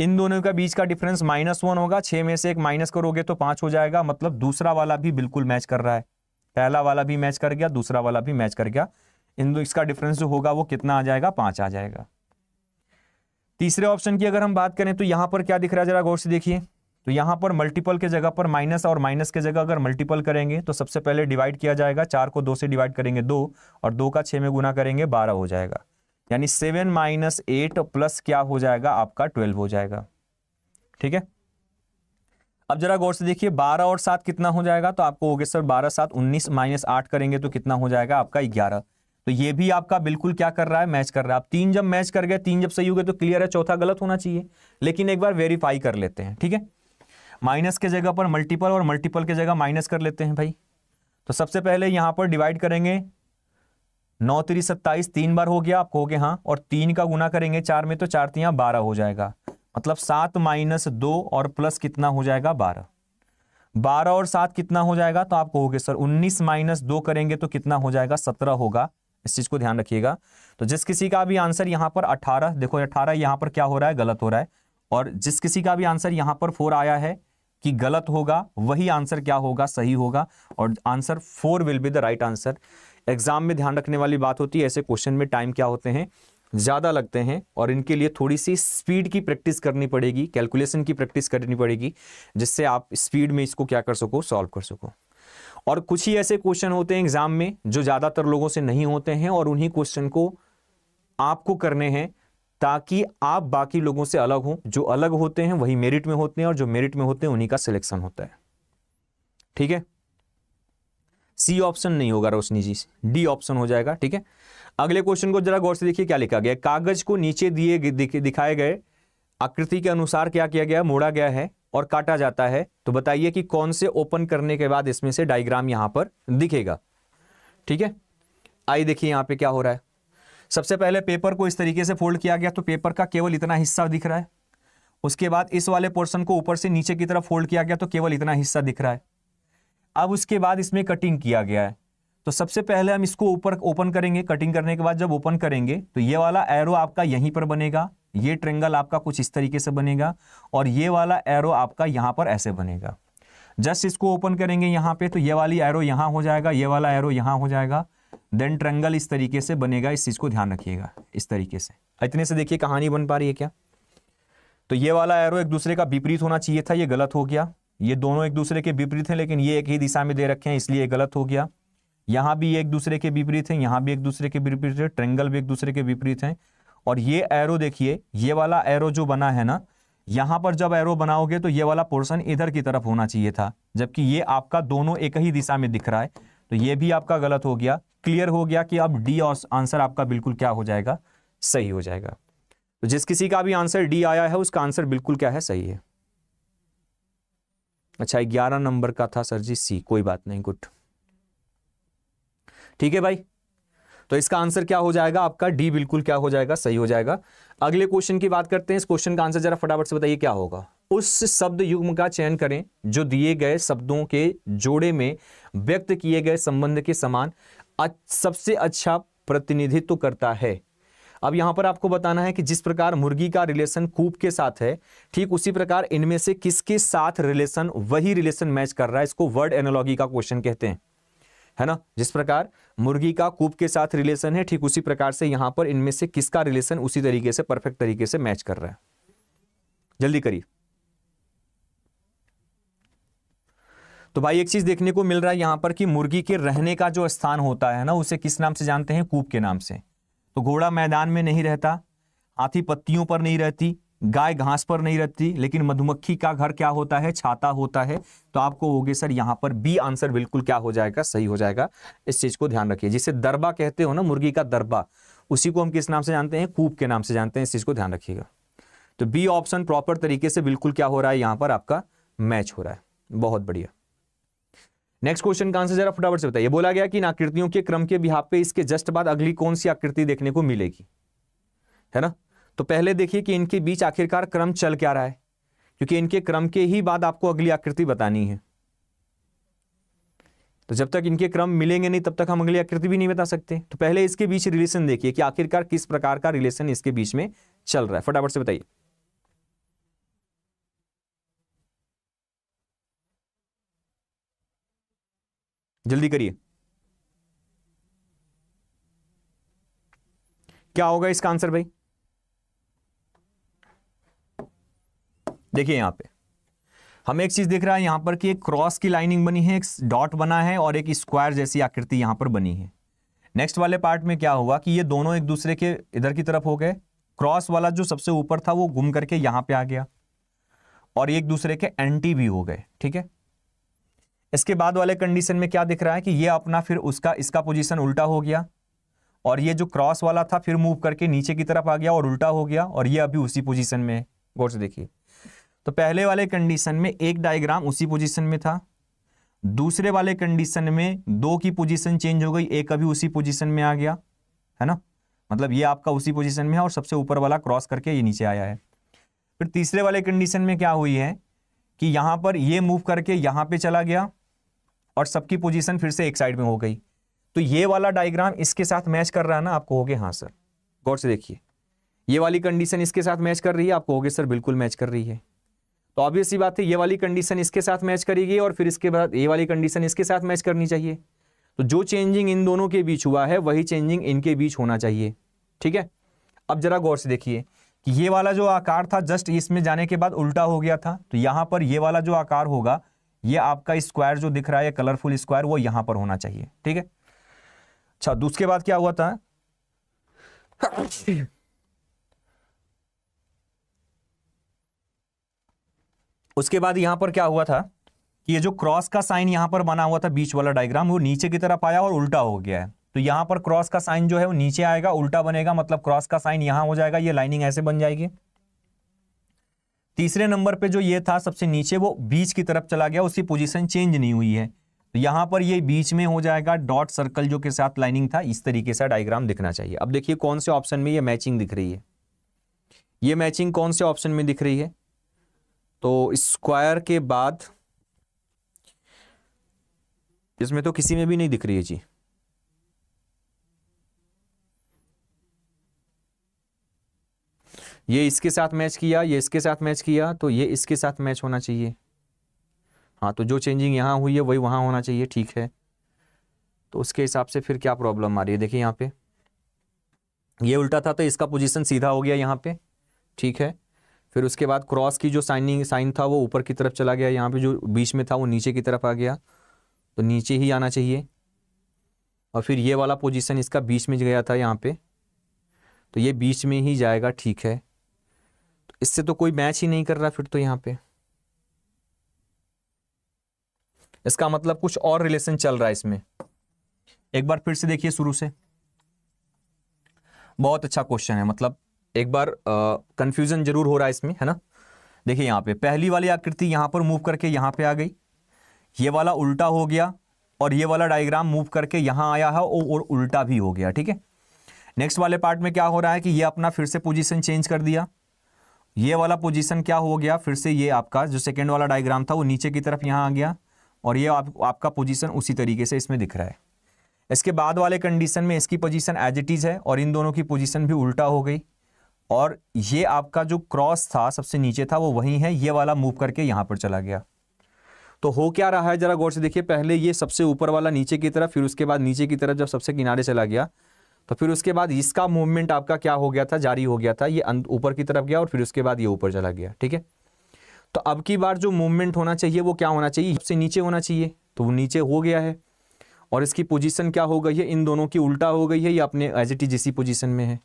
इन दोनों का बीच का डिफरेंस माइनस वन होगा छः में से एक माइनस करोगे तो पाँच हो जाएगा मतलब दूसरा वाला भी बिल्कुल मैच कर रहा है पहला वाला भी मैच कर गया दूसरा वाला भी मैच कर गया इन दो इसका डिफरेंस जो होगा वो कितना आ जाएगा पांच आ जाएगा तीसरे ऑप्शन की अगर हम बात करें तो यहाँ पर क्या दिख रहा है जरा गौर से देखिए तो यहां पर मल्टीपल के जगह पर माइनस और माइनस के जगह अगर मल्टीपल करेंगे तो सबसे पहले डिवाइड किया जाएगा चार को दो से डिवाइड करेंगे दो और दो का छह में गुना करेंगे बारह हो जाएगा यानी सेवन माइनस एट प्लस क्या हो जाएगा आपका ट्वेल्व हो जाएगा ठीक है अब जरा गौर से देखिए 12 और 7 कितना हो जाएगा तो आपको हो गया सर 12 सात 19 माइनस आठ करेंगे तो कितना हो जाएगा आपका 11 तो ये भी आपका बिल्कुल क्या कर रहा है मैच कर रहा है आप तीन जब मैच कर गए तीन जब सही हो गए तो क्लियर है चौथा गलत होना चाहिए लेकिन एक बार वेरीफाई कर लेते हैं ठीक है माइनस के जगह पर मल्टीपल और मल्टीपल के जगह माइनस कर लेते हैं भाई तो सबसे पहले यहाँ पर डिवाइड करेंगे नौ तिरी सत्ताईस तीन बार हो गया आपको हो गया हाँ और तीन का गुना करेंगे चार में तो चार तियाँ बारह हो जाएगा मतलब सात माइनस दो और प्लस कितना हो जाएगा बारह बारह और सात कितना हो जाएगा तो आप कहोगे सर उन्नीस माइनस दो करेंगे तो कितना हो जाएगा सत्रह होगा इस चीज को ध्यान रखिएगा तो जिस किसी का भी आंसर यहाँ पर अठारह देखो अठारह यहाँ पर क्या हो रहा है गलत हो रहा है और जिस किसी का भी आंसर यहां पर फोर आया है कि गलत होगा वही आंसर क्या होगा सही होगा और answer four will be the right answer exam में ध्यान रखने वाली बात होती है ऐसे क्वेश्चन में टाइम क्या होते हैं ज़्यादा लगते हैं और इनके लिए थोड़ी सी स्पीड की प्रैक्टिस करनी पड़ेगी कैलकुलेशन की प्रैक्टिस करनी पड़ेगी जिससे आप स्पीड में इसको क्या कर सको सॉल्व कर सको और कुछ ही ऐसे क्वेश्चन होते हैं एग्जाम में जो ज़्यादातर लोगों से नहीं होते हैं और उन्हीं क्वेश्चन को आपको करने हैं ताकि आप बाकी लोगों से अलग हों जो अलग होते हैं वही मेरिट में होते हैं और जो मेरिट में होते हैं उन्हीं का सिलेक्शन होता है ठीक है सी ऑप्शन नहीं होगा रोशनी जी डी ऑप्शन हो जाएगा ठीक है अगले क्वेश्चन को जरा गौर से देखिए क्या लिखा गया कागज को नीचे दिए दिखाए गए आकृति के अनुसार क्या किया गया मोड़ा गया है और काटा जाता है तो बताइए कि कौन से ओपन करने के बाद इसमें से डायग्राम यहां पर दिखेगा ठीक है आइए देखिए यहां पे क्या हो रहा है सबसे पहले पेपर को इस तरीके से फोल्ड किया गया तो पेपर का केवल इतना हिस्सा दिख रहा है उसके बाद इस वाले पोर्सन को ऊपर से नीचे की तरफ फोल्ड किया गया तो केवल इतना हिस्सा दिख रहा है अब उसके बाद इसमें कटिंग किया गया है तो सबसे पहले हम इसको ऊपर ओपन करेंगे कटिंग करने के बाद जब ओपन करेंगे तो ये वाला एरो आपका यहीं पर बनेगा ये ट्रेंगल आपका कुछ इस तरीके से बनेगा और ये वाला एरो आपका यहाँ पर ऐसे बनेगा जस्ट इसको ओपन करेंगे यहाँ पे तो ये वाली एरो यहाँ हो जाएगा ये वाला एरो यहाँ हो जाएगा देन ट्रेंगल इस तरीके से बनेगा इस चीज़ को ध्यान रखिएगा इस तरीके से इतने से देखिए कहानी बन पा रही है क्या तो ये वाला एरो एक दूसरे का विपरीत होना चाहिए था ये गलत हो गया ये दोनों एक दूसरे के विपरीत हैं लेकिन ये एक ही दिशा में दे रखे हैं इसलिए गलत हो गया यहाँ भी एक दूसरे के विपरीत है यहाँ भी एक दूसरे के विपरीत है ट्रेंगल भी एक दूसरे के विपरीत है और ये एरो देखिए ये वाला एरो जो बना है ना यहाँ पर जब एरो बनाओगे तो ये वाला पोर्शन इधर की तरफ होना चाहिए था जबकि ये आपका दोनों एक ही दिशा में दिख रहा है तो ये भी आपका गलत हो गया क्लियर हो गया कि अब डी आंसर आपका बिल्कुल क्या हो जाएगा सही हो जाएगा तो जिस किसी का भी आंसर डी आया है उसका आंसर बिल्कुल क्या है सही है अच्छा ग्यारह नंबर का था सर जी सी कोई बात नहीं गुड ठीक है भाई तो इसका आंसर क्या हो जाएगा आपका डी बिल्कुल क्या हो जाएगा सही हो जाएगा अगले क्वेश्चन की बात करते हैं इस क्वेश्चन का आंसर जरा फटाफट से बताइए क्या होगा उस शब्द युग्म का चयन करें जो दिए गए शब्दों के जोड़े में व्यक्त किए गए संबंध के समान सबसे अच्छा प्रतिनिधित्व करता है अब यहां पर आपको बताना है कि जिस प्रकार मुर्गी का रिलेशन कूप के साथ है ठीक उसी प्रकार इनमें से किसके साथ रिलेशन वही रिलेशन मैच कर रहा है इसको वर्ड एनोलॉजी का क्वेश्चन कहते हैं है ना जिस प्रकार मुर्गी का कूप के साथ रिलेशन है ठीक उसी प्रकार से यहां पर इनमें से किसका रिलेशन उसी तरीके से परफेक्ट तरीके से मैच कर रहा है जल्दी करिए तो भाई एक चीज देखने को मिल रहा है यहां पर कि मुर्गी के रहने का जो स्थान होता है ना उसे किस नाम से जानते हैं कूप के नाम से तो घोड़ा मैदान में नहीं रहता हाथी पत्तियों पर नहीं रहती गाय घास पर नहीं रहती लेकिन मधुमक्खी का घर क्या होता है छाता होता है तो आपको होगे सर यहाँ पर बी आंसर बिल्कुल क्या हो जाएगा सही हो जाएगा इस चीज को ध्यान रखिए जिसे दरबा कहते हो ना मुर्गी का दरबा उसी को हम किस नाम से जानते हैं कूप के नाम से जानते हैं इस चीज को ध्यान रखिएगा तो बी ऑप्शन प्रॉपर तरीके से बिल्कुल क्या हो रहा है यहाँ पर आपका मैच हो रहा है बहुत बढ़िया नेक्स्ट क्वेश्चन का आंसर जरा फटाफट से बताइए बोला गया कि इन आकृतियों के क्रम के बिहार पे इसके जस्ट बाद अगली कौन सी आकृति देखने को मिलेगी है ना तो पहले देखिए कि इनके बीच आखिरकार क्रम चल क्या रहा है क्योंकि इनके क्रम के ही बाद आपको अगली आकृति बतानी है तो जब तक इनके क्रम मिलेंगे नहीं तब तक हम अगली आकृति भी नहीं बता सकते तो पहले इसके बीच रिलेशन देखिए कि आखिरकार किस प्रकार का रिलेशन इसके बीच में चल रहा है फटाफट से बताइए जल्दी करिए क्या होगा इसका आंसर भाई देखिए यहाँ पे हमें एक चीज दिख रहा है यहां पर कि एक क्रॉस की लाइनिंग बनी है एक डॉट बना है और एक स्क्वायर जैसी आकृति यहां पर बनी है नेक्स्ट वाले पार्ट में क्या हुआ कि ये दोनों एक दूसरे के इधर की तरफ हो गए क्रॉस वाला जो सबसे ऊपर था वो घूम करके यहां पे आ गया और एक दूसरे के एंटी भी हो गए ठीक है इसके बाद वाले कंडीशन में क्या दिख रहा है कि ये अपना फिर उसका इसका पोजीशन उल्टा हो गया और ये जो क्रॉस वाला था फिर मूव करके नीचे की तरफ आ गया और उल्टा हो गया और ये अभी उसी पोजीशन में है गौर से देखिए तो पहले वाले कंडीशन में एक डायग्राम उसी पोजीशन में था दूसरे वाले कंडीशन में दो की पोजीशन चेंज हो गई एक अभी उसी पोजीशन में आ गया है ना मतलब ये आपका उसी पोजीशन में है और सबसे ऊपर वाला क्रॉस करके ये नीचे आया है फिर तीसरे वाले कंडीशन में क्या हुई है कि यहां पर ये मूव करके यहां पे चला गया और सबकी पोजीशन फिर से एक साइड में हो गई तो ये वाला डायग्राम इसके साथ मैच कर रहा है ना आपको हो गया हाँ सर गौर से देखिए ये वाली कंडीशन इसके साथ मैच कर रही है आपको हो गया सर बिल्कुल मैच कर रही है तो ऑब्वियस बात है ये वाली कंडीशन इसके साथ मैच करेगी और फिर इसके बाद ये वाली कंडीशन इसके साथ मैच करनी चाहिए तो जो चेंजिंग इन दोनों के बीच हुआ है वही चेंजिंग इनके बीच होना चाहिए ठीक है अब जरा गौर से देखिए कि ये वाला जो आकार था जस्ट इसमें जाने के बाद उल्टा हो गया था तो यहां पर ये वाला जो आकार होगा ये आपका स्क्वायर जो दिख रहा है कलरफुल स्क्वायर वो यहां पर होना चाहिए ठीक है अच्छा उसके बाद क्या हुआ था उसके बाद यहां पर क्या हुआ था कि ये जो क्रॉस का साइन यहां पर बना हुआ था बीच वाला डायग्राम वो नीचे की तरफ आया और उल्टा हो गया है तो यहां पर क्रॉस का साइन जो है वो नीचे आएगा उल्टा बनेगा मतलब क्रॉस का साइन यहां हो जाएगा ये लाइनिंग ऐसे बन जाएगी तीसरे नंबर पे जो ये था सबसे नीचे वो बीच की तरफ चला गया उसकी पोजीशन चेंज नहीं हुई है तो यहां पर ये बीच में हो जाएगा डॉट सर्कल जो के साथ लाइनिंग था इस तरीके से डायग्राम दिखना चाहिए अब देखिए कौन से ऑप्शन में ये मैचिंग दिख रही है ये मैचिंग कौन से ऑप्शन में दिख रही है तो स्क्वायर के बाद इसमें तो किसी में भी नहीं दिख रही है जी ये इसके साथ मैच किया ये इसके साथ मैच किया तो ये इसके साथ मैच होना चाहिए हाँ तो जो चेंजिंग यहां हुई है वही वहां होना चाहिए ठीक है तो उसके हिसाब से फिर क्या प्रॉब्लम आ रही है देखिए यहां पे ये उल्टा था तो इसका पोजीशन सीधा हो गया यहां पे ठीक है फिर उसके बाद क्रॉस की जो साइनिंग साइन था वो ऊपर की तरफ चला गया यहाँ पे जो बीच में था वो नीचे की तरफ आ गया तो नीचे ही आना चाहिए और फिर ये वाला पोजीशन इसका बीच में गया था यहाँ पे तो ये बीच में ही जाएगा ठीक है तो इससे तो कोई मैच ही नहीं कर रहा फिर तो यहाँ पे इसका मतलब कुछ और रिलेशन चल रहा है इसमें एक बार फिर से देखिए शुरू से बहुत अच्छा क्वेश्चन है मतलब एक बार कंफ्यूजन जरूर हो रहा है इसमें है ना देखिए यहाँ पे पहली वाली आकृति यहाँ पर मूव करके यहाँ पे आ गई ये वाला उल्टा हो गया और ये वाला डायग्राम मूव करके यहाँ आया है और उल्टा भी हो गया ठीक है नेक्स्ट वाले पार्ट में क्या हो रहा है कि ये अपना फिर से पोजिशन चेंज कर दिया ये वाला पोजिशन क्या हो गया फिर से ये आपका जो सेकेंड वाला डायग्राम था वो नीचे की तरफ यहाँ आ गया और ये आप, आपका पोजिशन उसी तरीके से इसमें दिख रहा है इसके बाद वाले कंडीशन में इसकी पोजीशन एज इट इज़ है और इन दोनों की पोजीशन भी उल्टा हो गई और ये आपका जो क्रॉस था सबसे नीचे था वो वही है ये वाला मूव करके यहाँ पर चला गया तो हो क्या रहा है ज़रा गौर से देखिए पहले ये सबसे ऊपर वाला नीचे की तरफ फिर उसके बाद नीचे की तरफ जब सबसे किनारे चला गया तो फिर उसके बाद इसका मूवमेंट आपका क्या हो गया था जारी हो गया था ये ऊपर की तरफ गया और फिर उसके बाद ये ऊपर चला गया ठीक है तो अब की बार जो मूवमेंट होना चाहिए वो क्या होना चाहिए सबसे नीचे होना चाहिए तो वो नीचे हो गया है और इसकी पोजीशन क्या हो गई है इन दोनों की उल्टा हो गई है या अपने एज इट इज इसी पोजिशन में है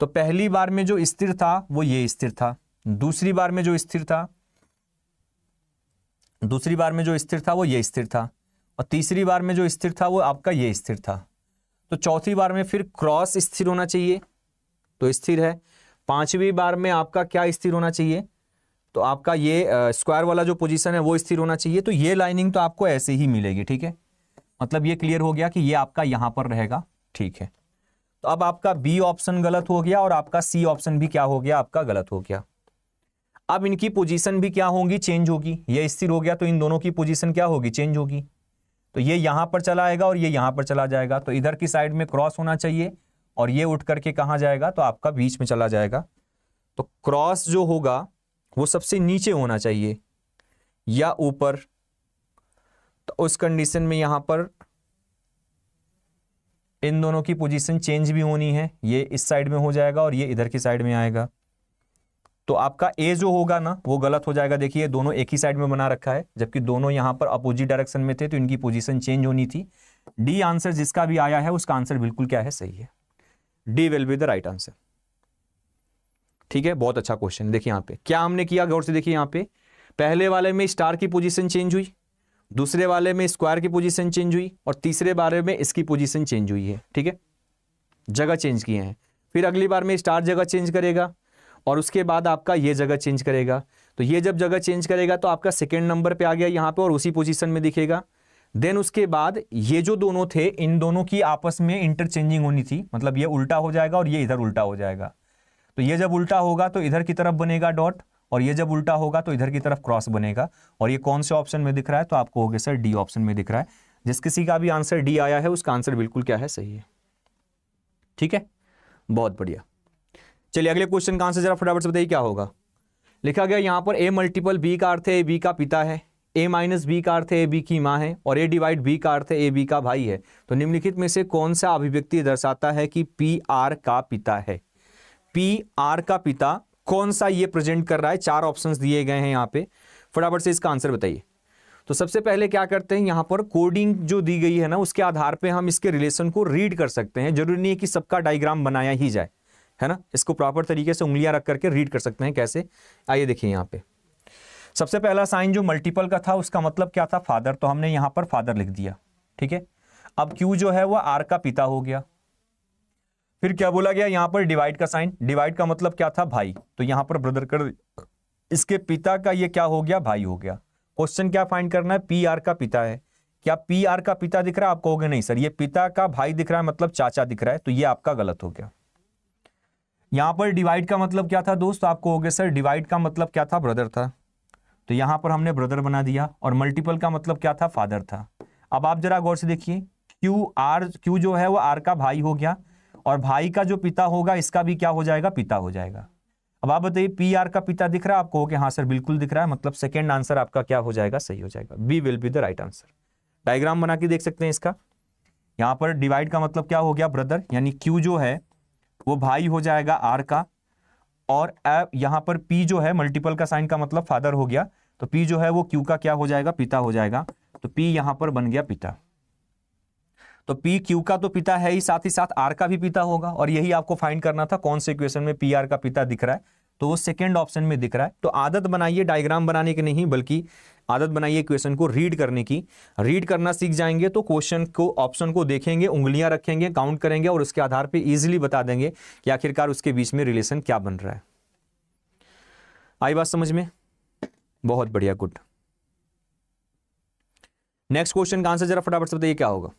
तो पहली बार में जो स्थिर था वो ये स्थिर था दूसरी बार में जो स्थिर था दूसरी बार में जो स्थिर था वो ये स्थिर था और तीसरी बार में जो स्थिर था वो आपका ये स्थिर था तो चौथी बार में फिर क्रॉस स्थिर होना चाहिए तो स्थिर है पांचवी बार में आपका क्या स्थिर होना चाहिए तो आपका ये स्क्वायर वाला जो पोजीशन है वो स्थिर होना चाहिए तो ये लाइनिंग तो आपको ऐसे ही मिलेगी ठीक है मतलब ये क्लियर हो गया कि ये आपका यहां पर रहेगा ठीक है तो अब आपका बी ऑप्शन गलत हो गया और आपका सी ऑप्शन भी क्या हो गया आपका गलत हो गया अब इनकी पोजीशन भी क्या होगी चेंज होगी ये स्थिर हो गया तो इन दोनों की पोजीशन क्या होगी चेंज होगी तो ये यहां पर चला आएगा और ये यहाँ पर चला जाएगा तो इधर की साइड में क्रॉस होना चाहिए और ये उठ करके कहा जाएगा तो आपका बीच में चला जाएगा तो क्रॉस जो होगा वो सबसे नीचे होना चाहिए या ऊपर तो उस कंडीशन में यहाँ पर इन दोनों की पोजीशन चेंज भी होनी है ये इस साइड में हो जाएगा और ये इधर की साइड में आएगा तो आपका ए जो होगा ना वो गलत हो जाएगा देखिए दोनों एक ही साइड में बना रखा है जबकि दोनों यहाँ पर अपोजिट डायरेक्शन में थे तो इनकी पोजीशन चेंज होनी थी डी आंसर जिसका भी आया है उसका आंसर बिल्कुल क्या है सही है D will be the right answer ठीक है बहुत अच्छा क्वेश्चन देखिए यहाँ पे क्या हमने किया गौर से देखिए यहाँ पे पहले वाले में स्टार की पोजीशन चेंज हुई दूसरे वाले में स्क्वायर की पोजीशन चेंज हुई और तीसरे बारे में इसकी पोजीशन चेंज हुई है ठीक है जगह चेंज किए हैं फिर अगली बार में स्टार जगह चेंज करेगा और उसके बाद आपका ये जगह चेंज करेगा तो ये जब जगह चेंज करेगा तो आपका सेकेंड नंबर पर आ गया यहाँ पर और उसी पोजिशन में दिखेगा देन उसके बाद ये जो दोनों थे इन दोनों की आपस में इंटरचेंजिंग होनी थी मतलब ये उल्टा हो जाएगा और ये इधर उल्टा हो जाएगा तो ये जब उल्टा होगा तो इधर की तरफ बनेगा डॉट और ये जब उल्टा होगा तो इधर की तरफ क्रॉस बनेगा और ये कौन से ऑप्शन में दिख रहा है तो आपको हो गया सर डी ऑप्शन में दिख रहा है जिस किसी का भी आंसर डी आया है उसका आंसर बिल्कुल क्या है सही है ठीक है बहुत बढ़िया चलिए अगले क्वेश्चन का आंसर जरा फटाफट से बताइए क्या होगा लिखा गया यहाँ पर ए मल्टीपल बी का अर्थ है ए बी का पिता है ए माइनस बी का अर्थ है ए बी की माँ है और ए डिवाइड बी का अर्थ है ए बी का भाई है तो निम्नलिखित में से कौन सा अभिव्यक्ति दर्शाता है कि पी आर का पिता है पी आर का पिता कौन सा ये प्रेजेंट कर रहा है चार ऑप्शंस दिए गए हैं यहाँ पे फटाफट से इसका आंसर बताइए तो सबसे पहले क्या करते हैं यहाँ पर कोडिंग जो दी गई है ना उसके आधार पे हम इसके रिलेशन को रीड कर सकते हैं जरूरी नहीं है कि सबका डायग्राम बनाया ही जाए है ना इसको प्रॉपर तरीके से उंगलियां रख करके रीड कर सकते हैं कैसे आइए देखिए यहाँ पे सबसे पहला साइन जो मल्टीपल का था उसका मतलब क्या था फादर तो हमने यहाँ पर फादर लिख दिया ठीक है अब क्यू जो है वह आर का पिता हो गया फिर क्या बोला गया यहां पर डिवाइड का साइन डिवाइड का मतलब क्या था भाई तो यहाँ पर ब्रदर कर इसके पिता का ये क्या हो गया भाई हो गया क्वेश्चन क्या फाइंड करना है पी आर का पिता है क्या पी आर का पिता दिख रहा है आप कहोगे नहीं सर ये पिता का भाई दिख रहा है मतलब चाचा दिख रहा है तो ये आपका गलत हो गया यहाँ पर डिवाइड का मतलब क्या था दोस्त आप कहोगे सर डिवाइड का मतलब क्या था ब्रदर था तो यहां पर हमने ब्रदर बना दिया और मल्टीपल का मतलब क्या था फादर था अब आप जरा गौर से देखिए क्यू आर क्यू जो है वो आर का भाई हो गया और भाई का जो पिता होगा इसका भी क्या हो जाएगा पिता हो जाएगा अब आप बताइए पी आर का पिता दिख रहा है आपको हाँ सर बिल्कुल दिख रहा है मतलब सेकेंड आंसर आपका क्या हो जाएगा सही हो जाएगा B will be the right answer diagram बना के देख सकते हैं इसका यहाँ पर डिवाइड का मतलब क्या हो गया ब्रदर यानी क्यू जो है वो भाई हो जाएगा आर का और यहाँ पर पी जो है मल्टीपल का साइन का मतलब फादर हो गया तो पी जो है वो क्यू का क्या हो जाएगा पिता हो जाएगा तो पी यहाँ पर बन गया पिता तो पी क्यू का तो पिता है ही साथ ही साथ आर का भी पिता होगा और यही आपको फाइंड करना था कौन से इक्वेशन में पी आर का पिता दिख रहा है तो वो सेकेंड ऑप्शन में दिख रहा है तो आदत बनाइए डायग्राम बनाने की नहीं बल्कि आदत बनाइए क्वेश्चन को रीड करने की रीड करना सीख जाएंगे तो क्वेश्चन को ऑप्शन को देखेंगे उंगलियां रखेंगे काउंट करेंगे और उसके आधार पे इजीली बता देंगे कि आखिरकार उसके बीच में रिलेशन क्या बन रहा है आई बात समझ में बहुत बढ़िया गुड नेक्स्ट क्वेश्चन का आंसर जरा फटाफट से बताइए क्या होगा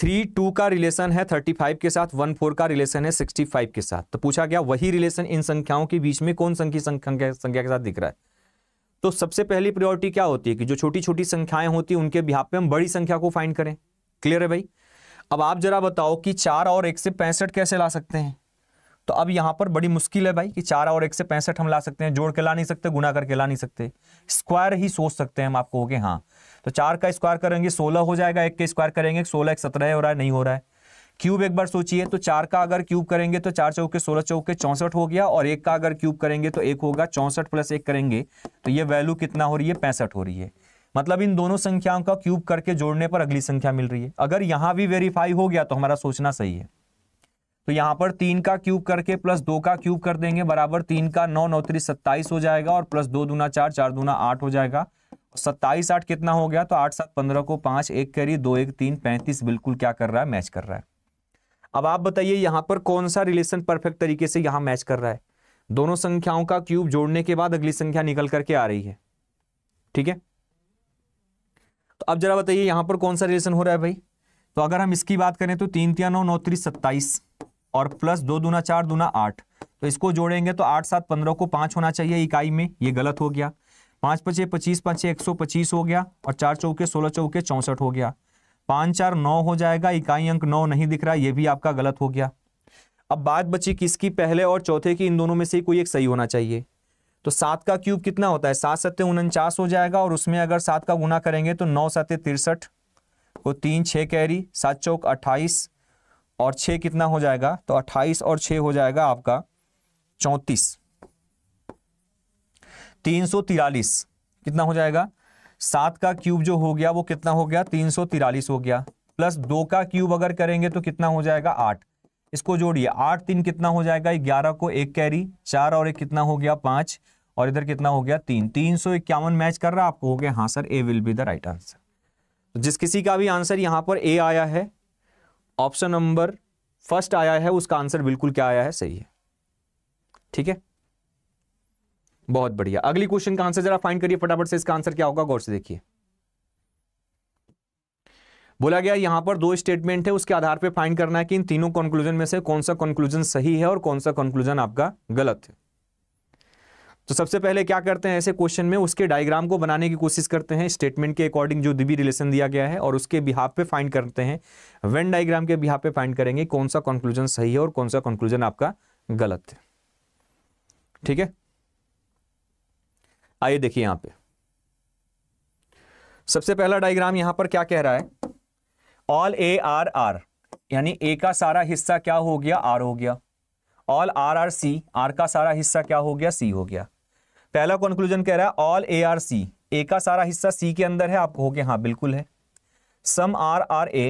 थ्री टू का रिलेशन है थर्टी फाइव के साथ वन फोर का रिलेशन है सिक्सटी फाइव के साथ तो पूछा गया वही रिलेशन इन संख्याओं के बीच में कौन संख्या संख्या संख्या के साथ दिख रहा है तो सबसे पहली प्रायोरिटी क्या होती है कि जो छोटी छोटी संख्याएं होती है उनके बिहार पे हम बड़ी संख्या को फाइंड करें क्लियर है भाई अब आप जरा बताओ कि चार और एक से पैंसठ कैसे ला सकते हैं तो अब यहाँ पर बड़ी मुश्किल है भाई कि चार और एक से पैंसठ हम ला सकते हैं जोड़ के ला नहीं सकते गुना करके ला नहीं सकते स्क्वायर ही सोच सकते हैं हम आपको ओके हाँ तो चार का स्क्वायर करेंगे सोलह हो जाएगा एक के स्क्वायर करेंगे सोलह एक सत्रह हो रहा है नहीं हो रहा है क्यूब एक बार सोचिए तो चार का अगर क्यूब करेंगे तो चार चौके सोलह चौके चौंसठ हो गया और एक का अगर क्यूब करेंगे तो एक होगा चौंसठ प्लस एक करेंगे तो ये वैल्यू कितना हो रही है पैंसठ हो रही है मतलब इन दोनों संख्याओं का क्यूब करके जोड़ने पर अगली संख्या मिल रही है अगर यहाँ भी वेरीफाई हो गया तो हमारा सोचना सही है तो यहाँ पर तीन का क्यूब करके प्लस दो का क्यूब कर देंगे बराबर तीन का नौ नौ त्री सत्ताईस हो जाएगा और प्लस दो दूना चार चार दूना आठ हो जाएगा सत्ताईस आठ कितना हो गया तो आठ सात पंद्रह को पांच एक करी दो एक तीन पैंतीस बिल्कुल क्या कर रहा है मैच कर रहा है अब आप बताइए यहाँ पर कौन सा रिलेशन परफेक्ट तरीके से यहाँ मैच कर रहा है दोनों संख्याओं का क्यूब जोड़ने के बाद अगली संख्या निकल करके आ रही है ठीक है तो अब जरा बताइए यहाँ पर कौन सा रिलेशन हो रहा है भाई तो अगर हम इसकी बात करें तो तीन तीन नौ नौ त्री सत्ताईस और प्लस दो दुना चार दुना आठ तो इसको जोड़ेंगे तो आठ सात पंद्रह को पांच होना चाहिए इकाई में ये गलत हो गया पांच पचे पच्चीस पांच एक सौ पच्चीस हो गया और चार चौके सोलह चौके चौसठ हो गया पांच चार नौ हो जाएगा इकाई अंक नौ नहीं दिख रहा यह भी आपका गलत हो गया अब बात बची किसकी पहले और चौथे की इन दोनों में से कोई एक सही होना चाहिए तो सात का क्यूब कितना होता है सात सत्य उनचास हो जाएगा और उसमें अगर सात का गुना करेंगे तो नौ सत्य तिरसठ को तीन छह कैरी सात चौक अट्ठाईस और छः कितना हो जाएगा तो अट्ठाईस और छः हो जाएगा आपका चौंतीस तीन सौ तिरालीस कितना हो जाएगा सात का क्यूब जो हो गया वो कितना हो गया तीन सौ तिरालीस हो गया प्लस दो का क्यूब अगर करेंगे तो कितना हो जाएगा आठ इसको जोड़िए आठ तीन कितना हो जाएगा ग्यारह को एक कैरी चार और एक कितना हो गया पांच और इधर कितना हो गया तीन तीन सौ इक्यावन मैच कर रहा है आपको हो गया हाँ sir A will be the right answer जिस किसी का भी आंसर यहाँ पर ए आया है ऑप्शन नंबर फर्स्ट आया है उसका आंसर बिल्कुल क्या आया है सही है ठीक है बहुत बढ़िया अगली क्वेश्चन का आंसर जरा फाइंड करिए फटाफट से इसका आंसर क्या होगा गौर से देखिए बोला गया यहां पर दो स्टेटमेंट है उसके आधार पर फाइंड करना है कि इन तीनों कंक्लूजन में से कौन सा कंक्लूजन सही है और कौन सा कंक्लूजन आपका गलत है तो सबसे पहले क्या करते हैं ऐसे क्वेश्चन में उसके डायग्राम को बनाने की कोशिश करते हैं स्टेटमेंट के अकॉर्डिंग जो दिबी रिलेशन दिया गया है और उसके बिहाफ पे फाइंड करते हैं वेन डायग्राम के बिहाफ पे फाइंड करेंगे कौन सा कंक्लूजन सही है और कौन सा कंक्लूजन आपका गलत है ठीक है आइए देखिए यहां पर सबसे पहला डायग्राम यहां पर क्या कह रहा है ऑल ए आर आर यानी ए का सारा हिस्सा क्या हो गया आर हो गया all R are C R का सारा हिस्सा क्या हो गया सी हो गया पहला कंक्लूजन कह रहा है ऑल ए आर सी ए का सारा हिस्सा सी के अंदर है आप गया हाँ बिल्कुल है some R are A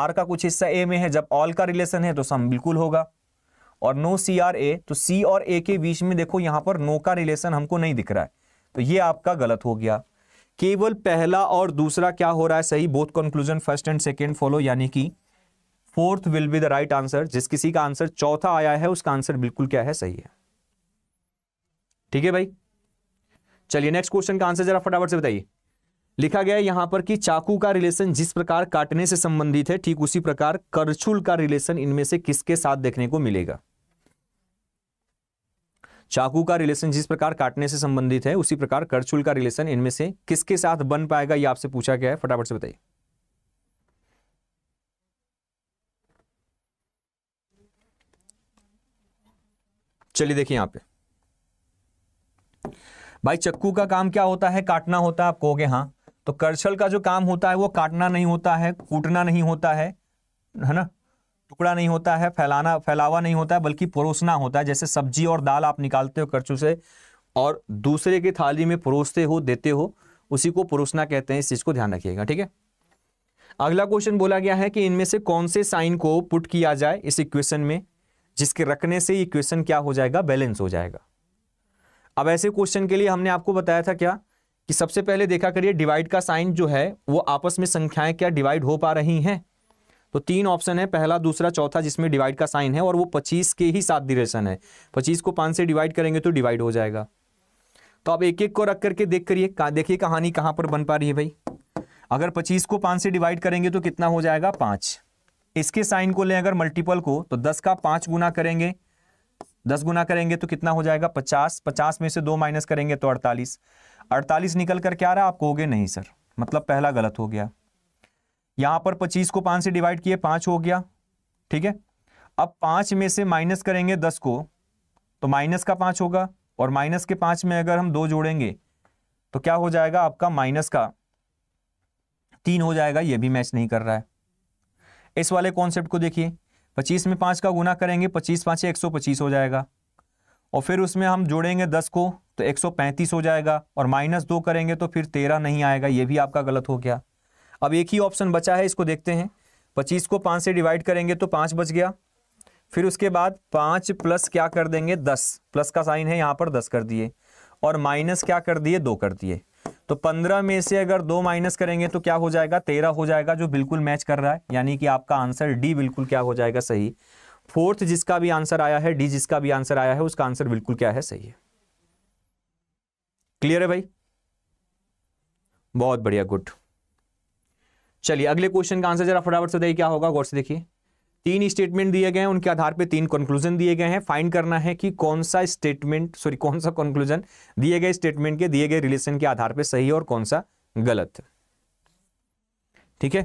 R का कुछ हिस्सा ए में है जब ऑल का रिलेशन है तो सम बिल्कुल होगा और नो सी आर ए तो सी और ए के बीच में देखो यहां पर नो का रिलेशन हमको नहीं दिख रहा है तो ये आपका गलत हो गया केवल पहला और दूसरा क्या हो रहा है सही both conclusion first and second follow यानी कि fourth will be the right answer जिस किसी का आंसर चौथा आया है उसका आंसर बिल्कुल क्या है सही है ठीक है भाई चलिए नेक्स्ट क्वेश्चन का आंसर जरा फटाफट से बताइए लिखा गया है यहां पर कि चाकू का रिलेशन जिस प्रकार काटने से संबंधित है ठीक उसी प्रकार करछुल का रिलेशन इनमें से किसके साथ देखने को मिलेगा चाकू का रिलेशन जिस प्रकार काटने से संबंधित है उसी प्रकार करछुल का रिलेशन इनमें से किसके साथ बन पाएगा यह आपसे पूछा गया है फटाफट से बताइए चलिए देखिए यहां पर भाई चक्कू का काम क्या होता है काटना होता है आप कहोगे हाँ तो करछल का जो काम होता है वो काटना नहीं होता है कूटना नहीं होता है है ना टुकड़ा नहीं होता है फैलाना फैलावा नहीं होता है बल्कि परोसना होता है जैसे सब्जी और दाल आप निकालते हो करछू से और दूसरे की थाली में परोसते हो देते हो उसी को परोसना कहते हैं इस चीज़ को ध्यान रखिएगा ठीक है अगला क्वेश्चन बोला गया है कि इनमें से कौन से साइन को पुट किया जाए इस इक्वेशन में जिसके रखने से इक्वेशन क्या हो जाएगा बैलेंस हो जाएगा अब ऐसे क्वेश्चन के लिए हमने आपको बताया था क्या कि सबसे पहले देखा करिए डिवाइड का साइन जो है वो आपस में संख्याएं क्या डिवाइड हो पा रही हैं तो तीन ऑप्शन है पहला दूसरा चौथा जिसमें डिवाइड का साइन है और वो पच्चीस के ही साथ डिरेशन है पच्चीस को पाँच से डिवाइड करेंगे तो डिवाइड हो जाएगा तो आप एक एक को रख करके देख करिए देखिए कहानी कहाँ पर बन पा रही है भाई अगर पच्चीस को पाँच से डिवाइड करेंगे तो कितना हो जाएगा पांच इसके साइन को लें अगर मल्टीपल को तो दस का पांच गुना करेंगे दस गुना करेंगे तो कितना हो जाएगा पचास पचास में से दो माइनस करेंगे तो अड़तालीस अड़तालीस निकल कर क्या रहा आप कहोगे नहीं सर मतलब पहला गलत हो गया यहां पर पच्चीस को पांच से डिवाइड किए पांच हो गया ठीक है अब पांच में से माइनस करेंगे दस को तो माइनस का पांच होगा और माइनस के पांच में अगर हम दो जोड़ेंगे तो क्या हो जाएगा आपका माइनस का तीन हो जाएगा यह भी मैच नहीं कर रहा है इस वाले कॉन्सेप्ट को देखिए पच्चीस में पाँच का गुना करेंगे पच्चीस पाँच एक सौ पच्चीस हो जाएगा और फिर उसमें हम जोड़ेंगे दस को तो एक सौ पैंतीस हो जाएगा और माइनस दो करेंगे तो फिर तेरह नहीं आएगा ये भी आपका गलत हो गया अब एक ही ऑप्शन बचा है इसको देखते हैं पच्चीस को पाँच से डिवाइड करेंगे तो पाँच बच गया फिर उसके बाद पाँच प्लस क्या कर देंगे दस प्लस का साइन है यहाँ पर दस कर दिए और माइनस क्या कर दिए दो कर दिए तो पंद्रह में से अगर दो माइनस करेंगे तो क्या हो जाएगा तेरह हो जाएगा जो बिल्कुल मैच कर रहा है यानी कि आपका आंसर डी बिल्कुल क्या हो जाएगा सही फोर्थ जिसका भी आंसर आया है डी जिसका भी आंसर आया है उसका आंसर बिल्कुल क्या है सही है क्लियर है भाई बहुत बढ़िया गुड चलिए अगले क्वेश्चन का आंसर जरा फटाफट से देखिए क्या होगा गौर से देखिए तीन स्टेटमेंट दिए गए हैं उनके आधार पे तीन कंक्लूजन दिए गए हैं फाइंड करना है कि कौन सा स्टेटमेंट सॉरी कौन सा कंक्लूजन दिए गए स्टेटमेंट के दिए गए रिलेशन के आधार पे सही है और कौन सा गलत ठीक है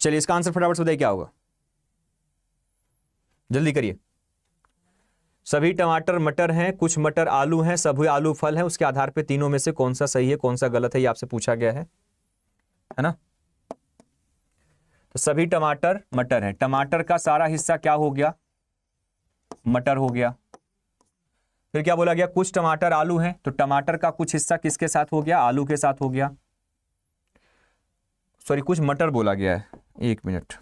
चलिए इसका आंसर फटाफट सुधाई बताइए क्या होगा जल्दी करिए सभी टमाटर मटर हैं कुछ मटर आलू हैं सभी आलू फल हैं उसके आधार पे तीनों में से कौन सा सही है कौन सा गलत है ये आपसे पूछा गया है है ना तो सभी टमाटर मटर है टमाटर का सारा हिस्सा क्या हो गया मटर हो गया फिर क्या बोला गया कुछ टमाटर आलू हैं तो टमाटर का कुछ हिस्सा किसके साथ हो गया आलू के साथ हो गया सॉरी कुछ मटर बोला गया है एक मिनट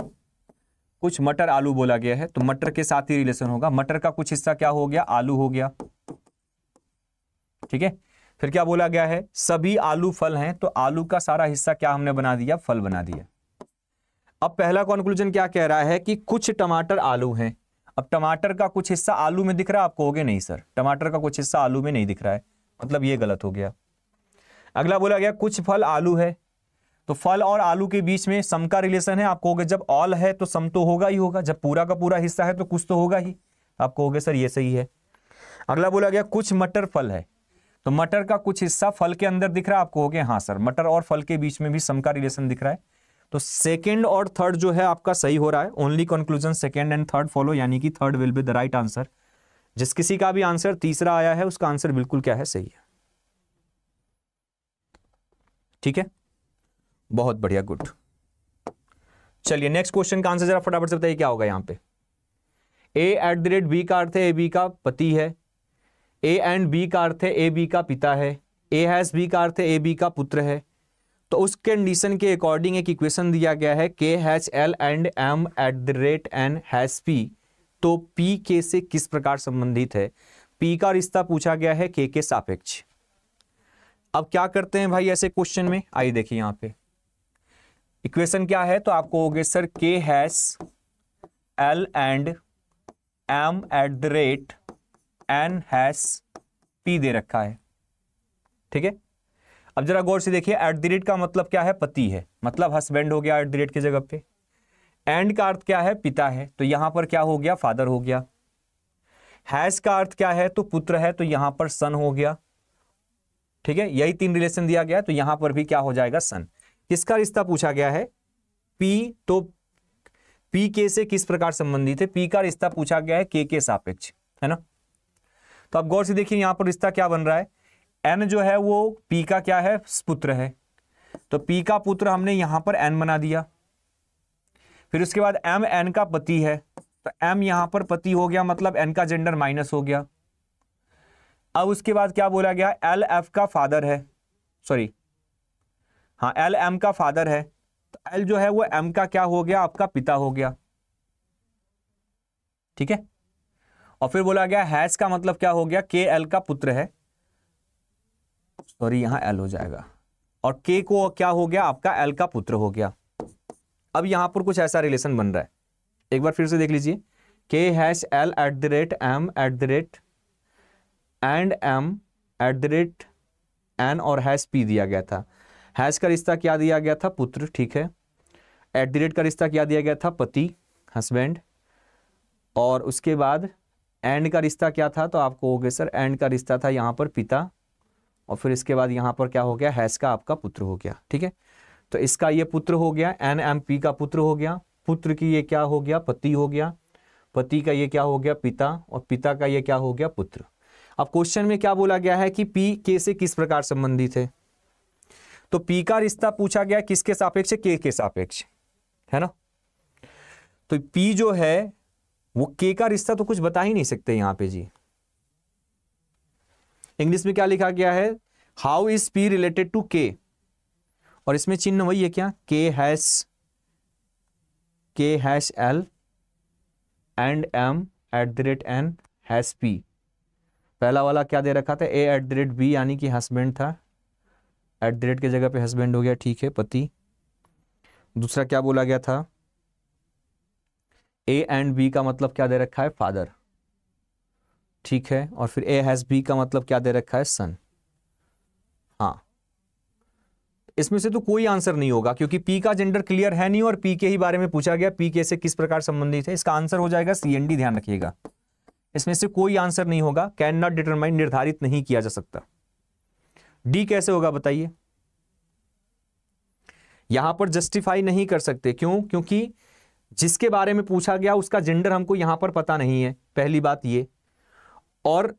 कुछ मटर आलू बोला गया है तो मटर के साथ ही रिलेशन होगा मटर का कुछ हिस्सा क्या हो गया आलू हो गया ठीक है फिर क्या बोला गया है सभी आलू फल हैं तो आलू का सारा हिस्सा क्या हमने बना दिया फल बना दिया अब पहला कंक्लूजन क्या कह रहा है कि कुछ टमाटर आलू हैं अब टमाटर का कुछ हिस्सा आलू में दिख रहा है आप कहोगे नहीं सर टमाटर का कुछ हिस्सा आलू में नहीं दिख रहा है मतलब ये गलत हो गया अगला बोला गया कुछ फल आलू है तो फल और आलू के बीच में सम का रिलेशन है आप कहोगे जब ऑल है तो सम तो होगा ही होगा जब पूरा का पूरा हिस्सा है तो कुछ तो होगा ही आप कहोगे सर ये सही है अगला बोला गया कुछ मटर फल है तो मटर का कुछ हिस्सा फल के अंदर दिख रहा है आपको हो गया हाँ सर मटर और फल के बीच में भी सम का रिलेशन दिख रहा है तो सेकेंड और थर्ड जो है आपका सही हो रहा है only conclusion second and third follow यानी कि third will be the right answer जिस किसी का भी आंसर तीसरा आया है उसका आंसर बिल्कुल क्या है सही है ठीक है बहुत बढ़िया गुड चलिए नेक्स्ट क्वेश्चन का आंसर जरा फटाफट से बताइए क्या होगा यहां पे A at the rate B का अर्थ है ए बी का पति है ए एंड बी का अर्थ है ए बी का पिता है ए हैज़ बी का अर्थ है ए बी का पुत्र है तो उस कंडीशन के अकॉर्डिंग एक इक्वेशन दिया गया है K hash L and M at the rate N hash P तो पी के से किस प्रकार संबंधित है पी का रिश्ता पूछा गया है के के सापेक्ष अब क्या करते हैं भाई ऐसे क्वेश्चन में आइए देखिए यहां पे इक्वेशन क्या है तो आपको हो गए sir K hash L and M at the rate N hash P दे रखा है ठीक है अब जरा गौर से देखिए एट द रेट का मतलब क्या है पति है मतलब हस्बैंड हो गया एट द रेट की जगह पे एंड का अर्थ क्या है पिता है तो यहां पर क्या हो गया फादर हो गया हैस का अर्थ क्या है तो पुत्र है तो यहां पर सन हो गया ठीक है यही तीन रिलेशन दिया गया तो यहां पर भी क्या हो जाएगा सन किसका रिश्ता पूछा गया है पी तो पी के से किस प्रकार संबंधित है पी का रिश्ता पूछा गया है के के सापेक्ष है ना तो आप गौर से देखिए यहां पर रिश्ता क्या बन रहा है एन जो है वो पी का क्या है पुत्र है तो पी का पुत्र हमने यहां पर एन बना दिया फिर उसके बाद एम एन का पति है तो एम यहां पर पति हो गया मतलब एन का जेंडर माइनस हो गया अब उसके बाद क्या बोला गया एल एफ का फादर है सॉरी हाँ एल एम का फादर है तो एल जो है वो एम का क्या हो गया आपका पिता हो गया ठीक है और फिर बोला गया हैज का मतलब क्या हो गया के एल का पुत्र है सॉरी यहां एल हो जाएगा और के को क्या हो गया आपका एल का पुत्र हो गया अब यहां पर कुछ ऐसा रिलेशन बन रहा है एक बार फिर से देख लीजिए K hash L at the rate M at the rate and M at the rate N और हैश पी दिया गया था हैश का रिश्ता क्या दिया गया था पुत्र ठीक है एट द रेट का रिश्ता क्या दिया गया था पति हस्बैंड और उसके बाद एंड का रिश्ता क्या था तो आप कहोगे सर एंड का रिश्ता था यहाँ पर पिता और फिर इसके बाद यहाँ पर क्या हो गया हैस का आपका पुत्र हो गया ठीक है तो इसका ये पुत्र हो गया एन एम पी का पुत्र हो गया पुत्र की ये क्या हो गया पति हो गया पति का ये क्या हो गया पिता और पिता का ये क्या हो गया पुत्र अब क्वेश्चन में क्या बोला गया है कि पी के से किस प्रकार संबंधित है तो पी का रिश्ता पूछा गया किसके सापेक्ष के के सापेक्ष है ना तो पी जो है वो के का रिश्ता तो कुछ बता ही नहीं सकते यहां पे जी इंग्लिश में क्या लिखा गया है how is P related to K और इसमें चिन्ह वही है क्या K hash K hash L and M at the rate N hash P पहला वाला क्या दे रखा था A at the rate B यानी कि हस्बैंड था एट द रेट के जगह पे हस्बैंड हो गया ठीक है पति दूसरा क्या बोला गया था ए एंड बी का मतलब क्या दे रखा है फादर ठीक है और फिर ए हैज़ बी का मतलब क्या दे रखा है सन हाँ इसमें से तो कोई आंसर नहीं होगा क्योंकि पी का जेंडर क्लियर है नहीं और पी के ही बारे में पूछा गया पी के से किस प्रकार संबंधित है इसका आंसर हो जाएगा सी एन डी ध्यान रखिएगा इसमें से कोई आंसर नहीं होगा कैन नॉट डिटरमाइन निर्धारित नहीं किया जा सकता डी कैसे होगा बताइए यहां पर जस्टिफाई नहीं कर सकते क्यों क्योंकि जिसके बारे में पूछा गया उसका जेंडर हमको यहां पर पता नहीं है पहली बात ये और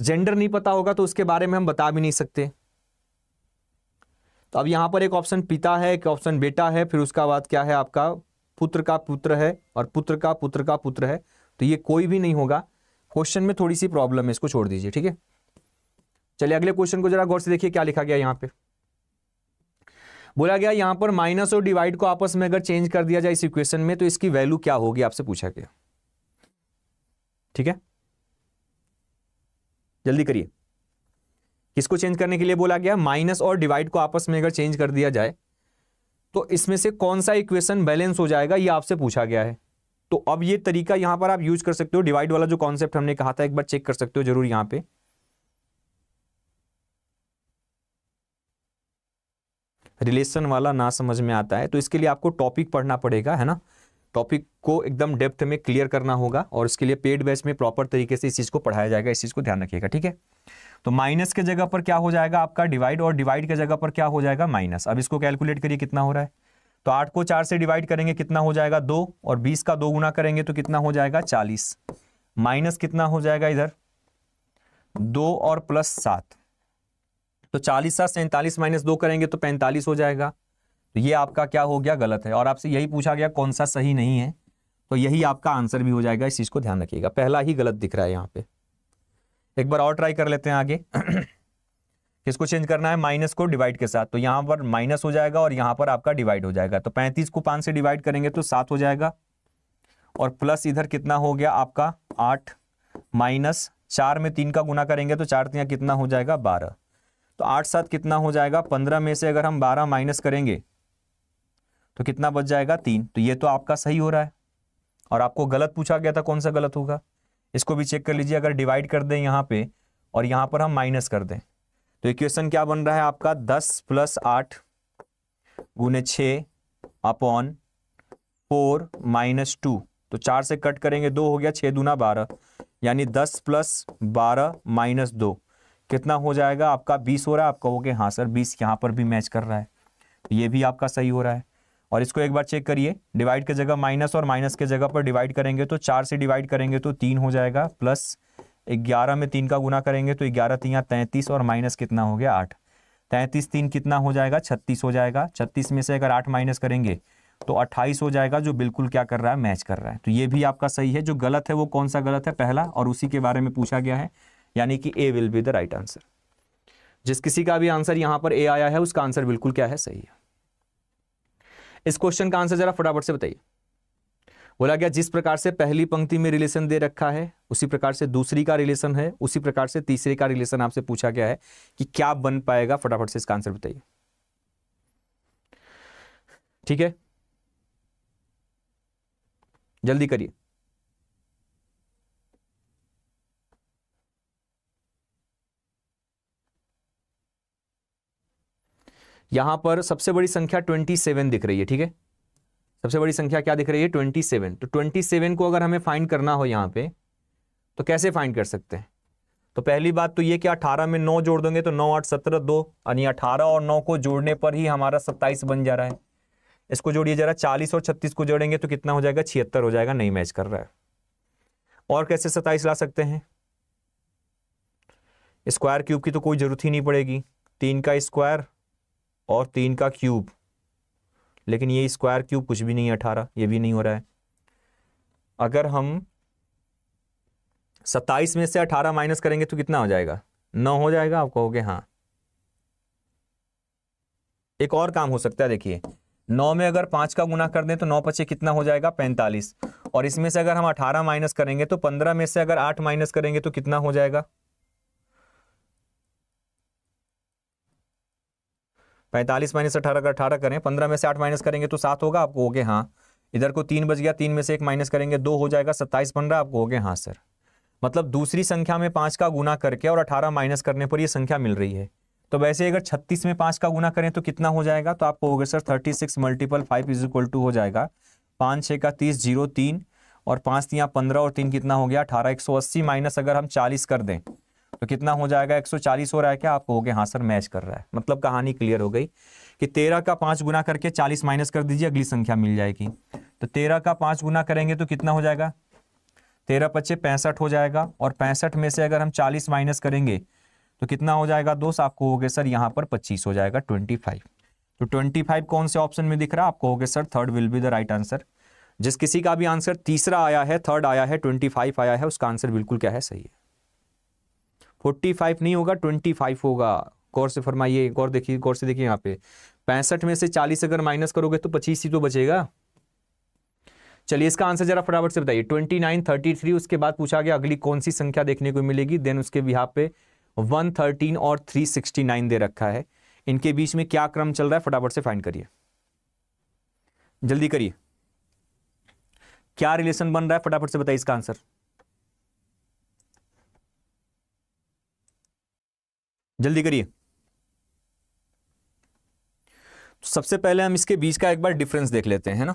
जेंडर नहीं पता होगा तो उसके बारे में हम बता भी नहीं सकते तो अब यहां पर एक ऑप्शन पिता है एक ऑप्शन बेटा है फिर उसका बाद क्या है आपका पुत्र का पुत्र है और पुत्र का पुत्र का पुत्र है तो ये कोई भी नहीं होगा क्वेश्चन में थोड़ी सी प्रॉब्लम है इसको छोड़ दीजिए ठीक है चलिए अगले क्वेश्चन को जरा गौर से देखिए क्या लिखा गया यहां पर बोला गया यहां पर माइनस और डिवाइड को आपस में अगर चेंज कर दिया जाए इस इक्वेशन में तो इसकी वैल्यू क्या होगी आपसे पूछा गया ठीक है जल्दी करिए किसको चेंज करने के लिए बोला गया माइनस और डिवाइड को आपस में अगर चेंज कर दिया जाए तो इसमें से कौन सा इक्वेशन बैलेंस हो जाएगा ये आपसे पूछा गया है तो अब ये तरीका यहां पर आप यूज कर सकते हो डिवाइड वाला जो कॉन्सेप्ट हमने कहा था एक बार चेक कर सकते हो जरूर यहां पे रिलेशन वाला ना समझ में आता है तो इसके लिए आपको टॉपिक पढ़ना पड़ेगा है ना टॉपिक को एकदम डेप्थ में क्लियर करना होगा और इसके लिए पेड बैच में प्रॉपर तरीके से इस चीज़ को पढ़ाया जाएगा इस चीज़ को ध्यान रखिएगा ठीक है तो माइनस के जगह पर क्या हो जाएगा आपका डिवाइड और डिवाइड के जगह पर क्या हो जाएगा माइनस अब इसको कैलकुलेट करिए कितना हो रहा है तो आठ को चार से डिवाइड करेंगे कितना हो जाएगा दो और बीस का दो गुना करेंगे तो कितना हो जाएगा चालीस माइनस कितना हो जाएगा इधर दो और प्लस सात तो चालीस सात सैंतालीस माइनस दो करेंगे तो पैंतालीस हो जाएगा तो ये आपका क्या हो गया गलत है और आपसे यही पूछा गया कौन सा सही नहीं है तो यही आपका आंसर भी हो जाएगा इस चीज़ को ध्यान रखिएगा पहला ही गलत दिख रहा है यहाँ पे एक बार और ट्राई कर लेते हैं आगे किसको चेंज करना है माइनस को डिवाइड के साथ तो यहाँ पर माइनस हो जाएगा और यहाँ पर आपका डिवाइड हो जाएगा तो पैंतीस को पाँच से डिवाइड करेंगे तो सात हो जाएगा और प्लस इधर कितना हो गया आपका आठ माइनस चार में तीन का गुना करेंगे तो चार तिया कितना हो जाएगा बारह तो आठ सात कितना हो जाएगा पंद्रह में से अगर हम बारह माइनस करेंगे तो कितना बच जाएगा तीन तो ये तो आपका सही हो रहा है और आपको गलत पूछा गया था कौन सा गलत होगा इसको भी चेक कर लीजिए अगर डिवाइड कर दें यहाँ पे और यहाँ पर हम माइनस कर दें तो इक्वेशन क्या बन रहा है आपका दस प्लस आठ गुने छ अपॉन फोर माइनस टू तो चार से कट करेंगे दो हो गया छः दूना बारह यानी दस प्लस बारह माइनस दो कितना हो जाएगा आपका बीस हो रहा है आप कहोगे हाँ सर बीस यहाँ पर भी मैच कर रहा है तो ये भी आपका सही हो रहा है और इसको एक बार चेक करिए डिवाइड की जगह माइनस और माइनस के जगह पर डिवाइड करेंगे तो चार से डिवाइड करेंगे तो तीन हो जाएगा प्लस ग्यारह में तीन का गुना करेंगे तो ग्यारह तीन तैंतीस और माइनस कितना हो गया आठ तैंतीस तीन कितना हो जाएगा छत्तीस हो जाएगा छत्तीस में से अगर आठ माइनस करेंगे तो अट्ठाईस हो जाएगा जो बिल्कुल क्या कर रहा है मैच कर रहा है तो ये भी आपका सही है जो गलत है वो कौन सा गलत है पहला और उसी के बारे में पूछा गया है यानी कि A will be the right answer जिस किसी का भी आंसर यहां पर ए आया है उसका आंसर बिल्कुल क्या है सही है इस क्वेश्चन का आंसर जरा फटाफट से बताइए बोला गया जिस प्रकार से पहली पंक्ति में रिलेशन दे रखा है उसी प्रकार से दूसरी का रिलेशन है उसी प्रकार से तीसरे का रिलेशन आपसे पूछा गया है कि क्या बन पाएगा फटाफट से इसका आंसर बताइए ठीक है जल्दी करिए यहां पर सबसे बड़ी संख्या 27 दिख रही है ठीक है सबसे बड़ी संख्या क्या दिख रही है 27 तो 27 को अगर हमें फाइंड करना हो यहाँ पे तो कैसे फाइंड कर सकते हैं तो पहली बात तो ये कि 18 में 9 जोड़ देंगे तो 9 आठ सत्रह दो यानी 18 और 9 को जोड़ने पर ही हमारा 27 बन जा रहा है इसको जोड़िए जरा 40 और 36 को जोड़ेंगे तो कितना हो जाएगा छिहत्तर हो जाएगा नहीं मैच कर रहा है और कैसे सत्ताईस ला सकते हैं स्क्वायर क्यूब की तो कोई जरूरत ही नहीं पड़ेगी तीन का स्क्वायर और तीन का क्यूब लेकिन ये स्क्वायर क्यूब कुछ भी नहीं है अठारह ये भी नहीं हो रहा है अगर हम सत्ताईस में से अठारह माइनस करेंगे तो कितना हो जाएगा नौ हो जाएगा आप कहोगे हाँ एक और काम हो सकता है देखिए नौ में अगर पांच का गुना कर दें तो नौ पचे कितना हो जाएगा पैंतालीस और इसमें से अगर हम अठारह माइनस करेंगे तो पंद्रह में से अगर आठ माइनस करेंगे तो कितना हो जाएगा पैंतालीस माइनस अठारह अगर अठारह करें पंद्रह में से आठ माइनस करेंगे तो सात होगा आपको ओके हाँ इधर को तीन बज गया तीन में से एक माइनस करेंगे दो हो जाएगा सत्ताईस पंद्रह आपको ओके हाँ सर मतलब दूसरी संख्या में पाँच का गुना करके और अठारह माइनस करने पर यह संख्या मिल रही है तो वैसे अगर छत्तीस में पाँच का गुना करें तो कितना हो जाएगा तो आपको होगा sir thirty six multiple five is equal to हो जाएगा पाँच छः का तीस जीरो तीन और पाँच तीन पंद्रह और तीन कितना हो गया अठारह एक सौ अस्सी माइनस अगर हम चालीस कर दें तो कितना हो जाएगा 140 हो रहा है क्या आप कहोगे हाँ सर मैच कर रहा है मतलब कहानी क्लियर हो गई कि तेरह का पाँच गुना करके चालीस माइनस कर दीजिए अगली संख्या मिल जाएगी तो तेरह का पाँच गुना करेंगे तो कितना हो जाएगा तेरह पच्चे पैंसठ हो जाएगा और पैंसठ में से अगर हम चालीस माइनस करेंगे तो कितना हो जाएगा दोस्त आप कहोगे सर यहाँ पर पच्चीस हो जाएगा ट्वेंटी फाइव तो ट्वेंटी फाइव कौन से ऑप्शन में दिख रहा है आप कहोगे sir third will be the right answer जिस किसी का भी आंसर तीसरा आया है थर्ड आया है ट्वेंटी फाइव आया है उसका आंसर बिल्कुल क्या है सही है फोर्टी फाइव नहीं होगा ट्वेंटी फाइव होगा गौर से फरमाइए गौर देखिए गौर से देखिए यहाँ पे पैंसठ में से चालीस अगर माइनस करोगे तो पच्चीस ही तो बचेगा चलिए इसका आंसर जरा फटाफट से बताइए ट्वेंटी नाइन थर्टी थ्री उसके बाद पूछा गया अगली कौन सी संख्या देखने को मिलेगी देन उसके यहाँ पे वन थर्टीन और थ्री सिक्सटी नाइन दे रखा है इनके बीच में क्या क्रम चल रहा है फटाफट से फाइंड करिए जल्दी करिए क्या रिलेशन बन रहा है फटाफट से बताइए इसका आंसर जल्दी करिए तो सबसे पहले हम इसके बीच का एक बार डिफरेंस देख लेते हैं ना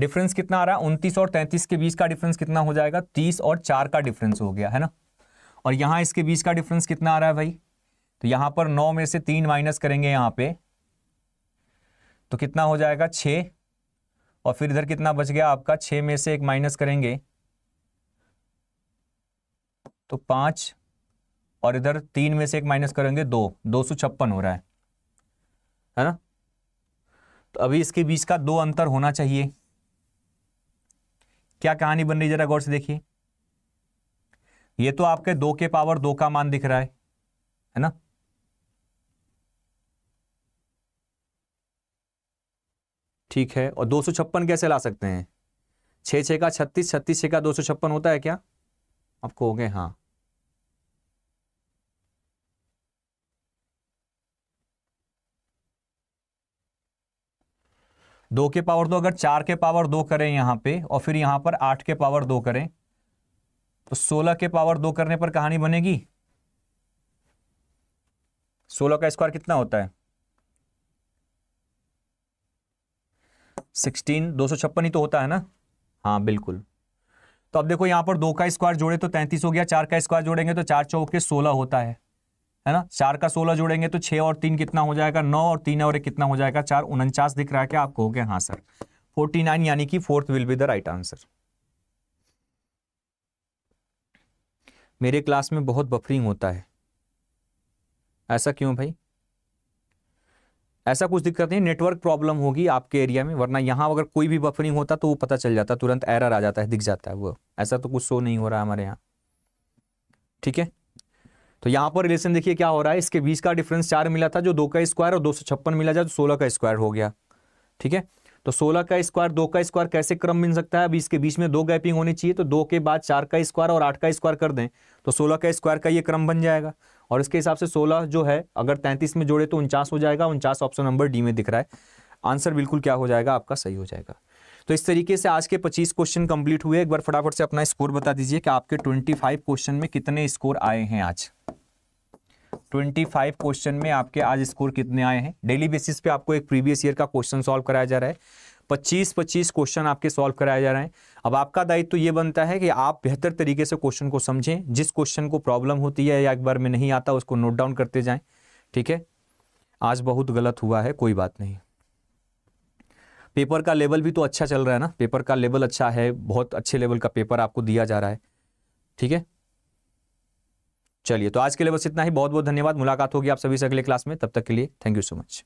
डिफरेंस कितना आ रहा है 29 और 33 के बीच का डिफरेंस कितना हो जाएगा 30 और चार का डिफरेंस हो गया है ना और यहां इसके बीच का डिफरेंस कितना आ रहा है भाई तो यहां पर नौ में से तीन माइनस करेंगे यहां पे तो कितना हो जाएगा 6 और फिर इधर कितना बच गया आपका 6 में से एक माइनस करेंगे तो पांच और इधर तीन में से एक माइनस करेंगे दो दो सौ छप्पन हो रहा है है ना तो अभी इसके बीच का दो अंतर होना चाहिए क्या कहानी बन रही जरा गौर से देखिए ये तो आपके दो के पावर दो का मान दिख रहा है है ना ठीक है और दो सौ छप्पन कैसे ला सकते हैं छः छः का छत्तीस छत्तीस छ का दो सौ छप्पन होता है क्या आप कहोगे हाँ दो के पावर दो अगर चार के पावर दो करें यहाँ पे और फिर यहाँ पर आठ के पावर दो करें तो सोलह के पावर दो करने पर कहानी बनेगी सोलह का स्क्वायर कितना होता है सिक्सटीन दो सौ छप्पन ही तो होता है ना हाँ बिल्कुल तो अब देखो यहाँ पर दो का स्क्वायर जोड़े तो तैंतीस हो गया चार का स्क्वायर जोड़ेंगे तो चार चौके सोलह होता है है ना चार का सोलह जोड़ेंगे तो छह और तीन कितना हो जाएगा नौ और तीन और एक कितना हो जाएगा चार उनचास दिख रहा है क्या आप कहोगे हाँ सर फोर्टी नाइन यानी कि fourth will be the right answer मेरे क्लास में बहुत बफरिंग होता है ऐसा क्यों भाई ऐसा कुछ दिक्कत नहीं नेटवर्क प्रॉब्लम होगी आपके एरिया में वरना यहाँ अगर कोई भी बफरिंग होता तो वो पता चल जाता तुरंत एरर आ जाता है दिख जाता है वो ऐसा तो कुछ शो नहीं हो रहा हमारे यहाँ ठीक है तो यहाँ पर रिलेशन देखिए क्या हो रहा है इसके बीच का डिफरेंस चार मिला था जो दो का स्क्वायर और दो सौ छप्पन मिला जाए तो सोलह का स्क्वायर हो गया ठीक है तो सोलह का स्क्वायर दो का स्क्वायर कैसे क्रम मिल सकता है अभी इसके बीच में दो गैपिंग होनी चाहिए तो दो के बाद चार का स्क्वायर और आठ का स्क्वायर कर दें तो सोलह का स्क्वायर का ये क्रम बन जाएगा और इसके हिसाब से सोलह जो है अगर तैंतीस में जोड़े तो उनचास हो जाएगा उनचास ऑप्शन नंबर डी में दिख रहा है आंसर बिल्कुल क्या हो जाएगा आपका सही हो जाएगा तो इस तरीके से आज के 25 क्वेश्चन कंप्लीट हुए एक बार फटाफट से अपना स्कोर बता दीजिए कि आपके 25 क्वेश्चन में कितने स्कोर आए हैं आज 25 क्वेश्चन में आपके आज स्कोर कितने आए हैं डेली बेसिस पे आपको एक प्रीवियस ईयर का क्वेश्चन सॉल्व कराया जा रहा है पच्चीस पच्चीस क्वेश्चन आपके सॉल्व कराए जा रहे हैं अब आपका दायित्व तो ये बनता है कि आप बेहतर तरीके से क्वेश्चन को समझें जिस क्वेश्चन को प्रॉब्लम होती है या एक बार में नहीं आता उसको नोट डाउन करते जाएं ठीक है आज बहुत गलत हुआ है कोई बात नहीं पेपर का लेवल भी तो अच्छा चल रहा है ना पेपर का लेवल अच्छा है बहुत अच्छे लेवल का पेपर आपको दिया जा रहा है ठीक है चलिए तो आज के लिए बस इतना ही बहुत बहुत धन्यवाद मुलाकात होगी आप सभी से अगले क्लास में तब तक के लिए थैंक यू सो मच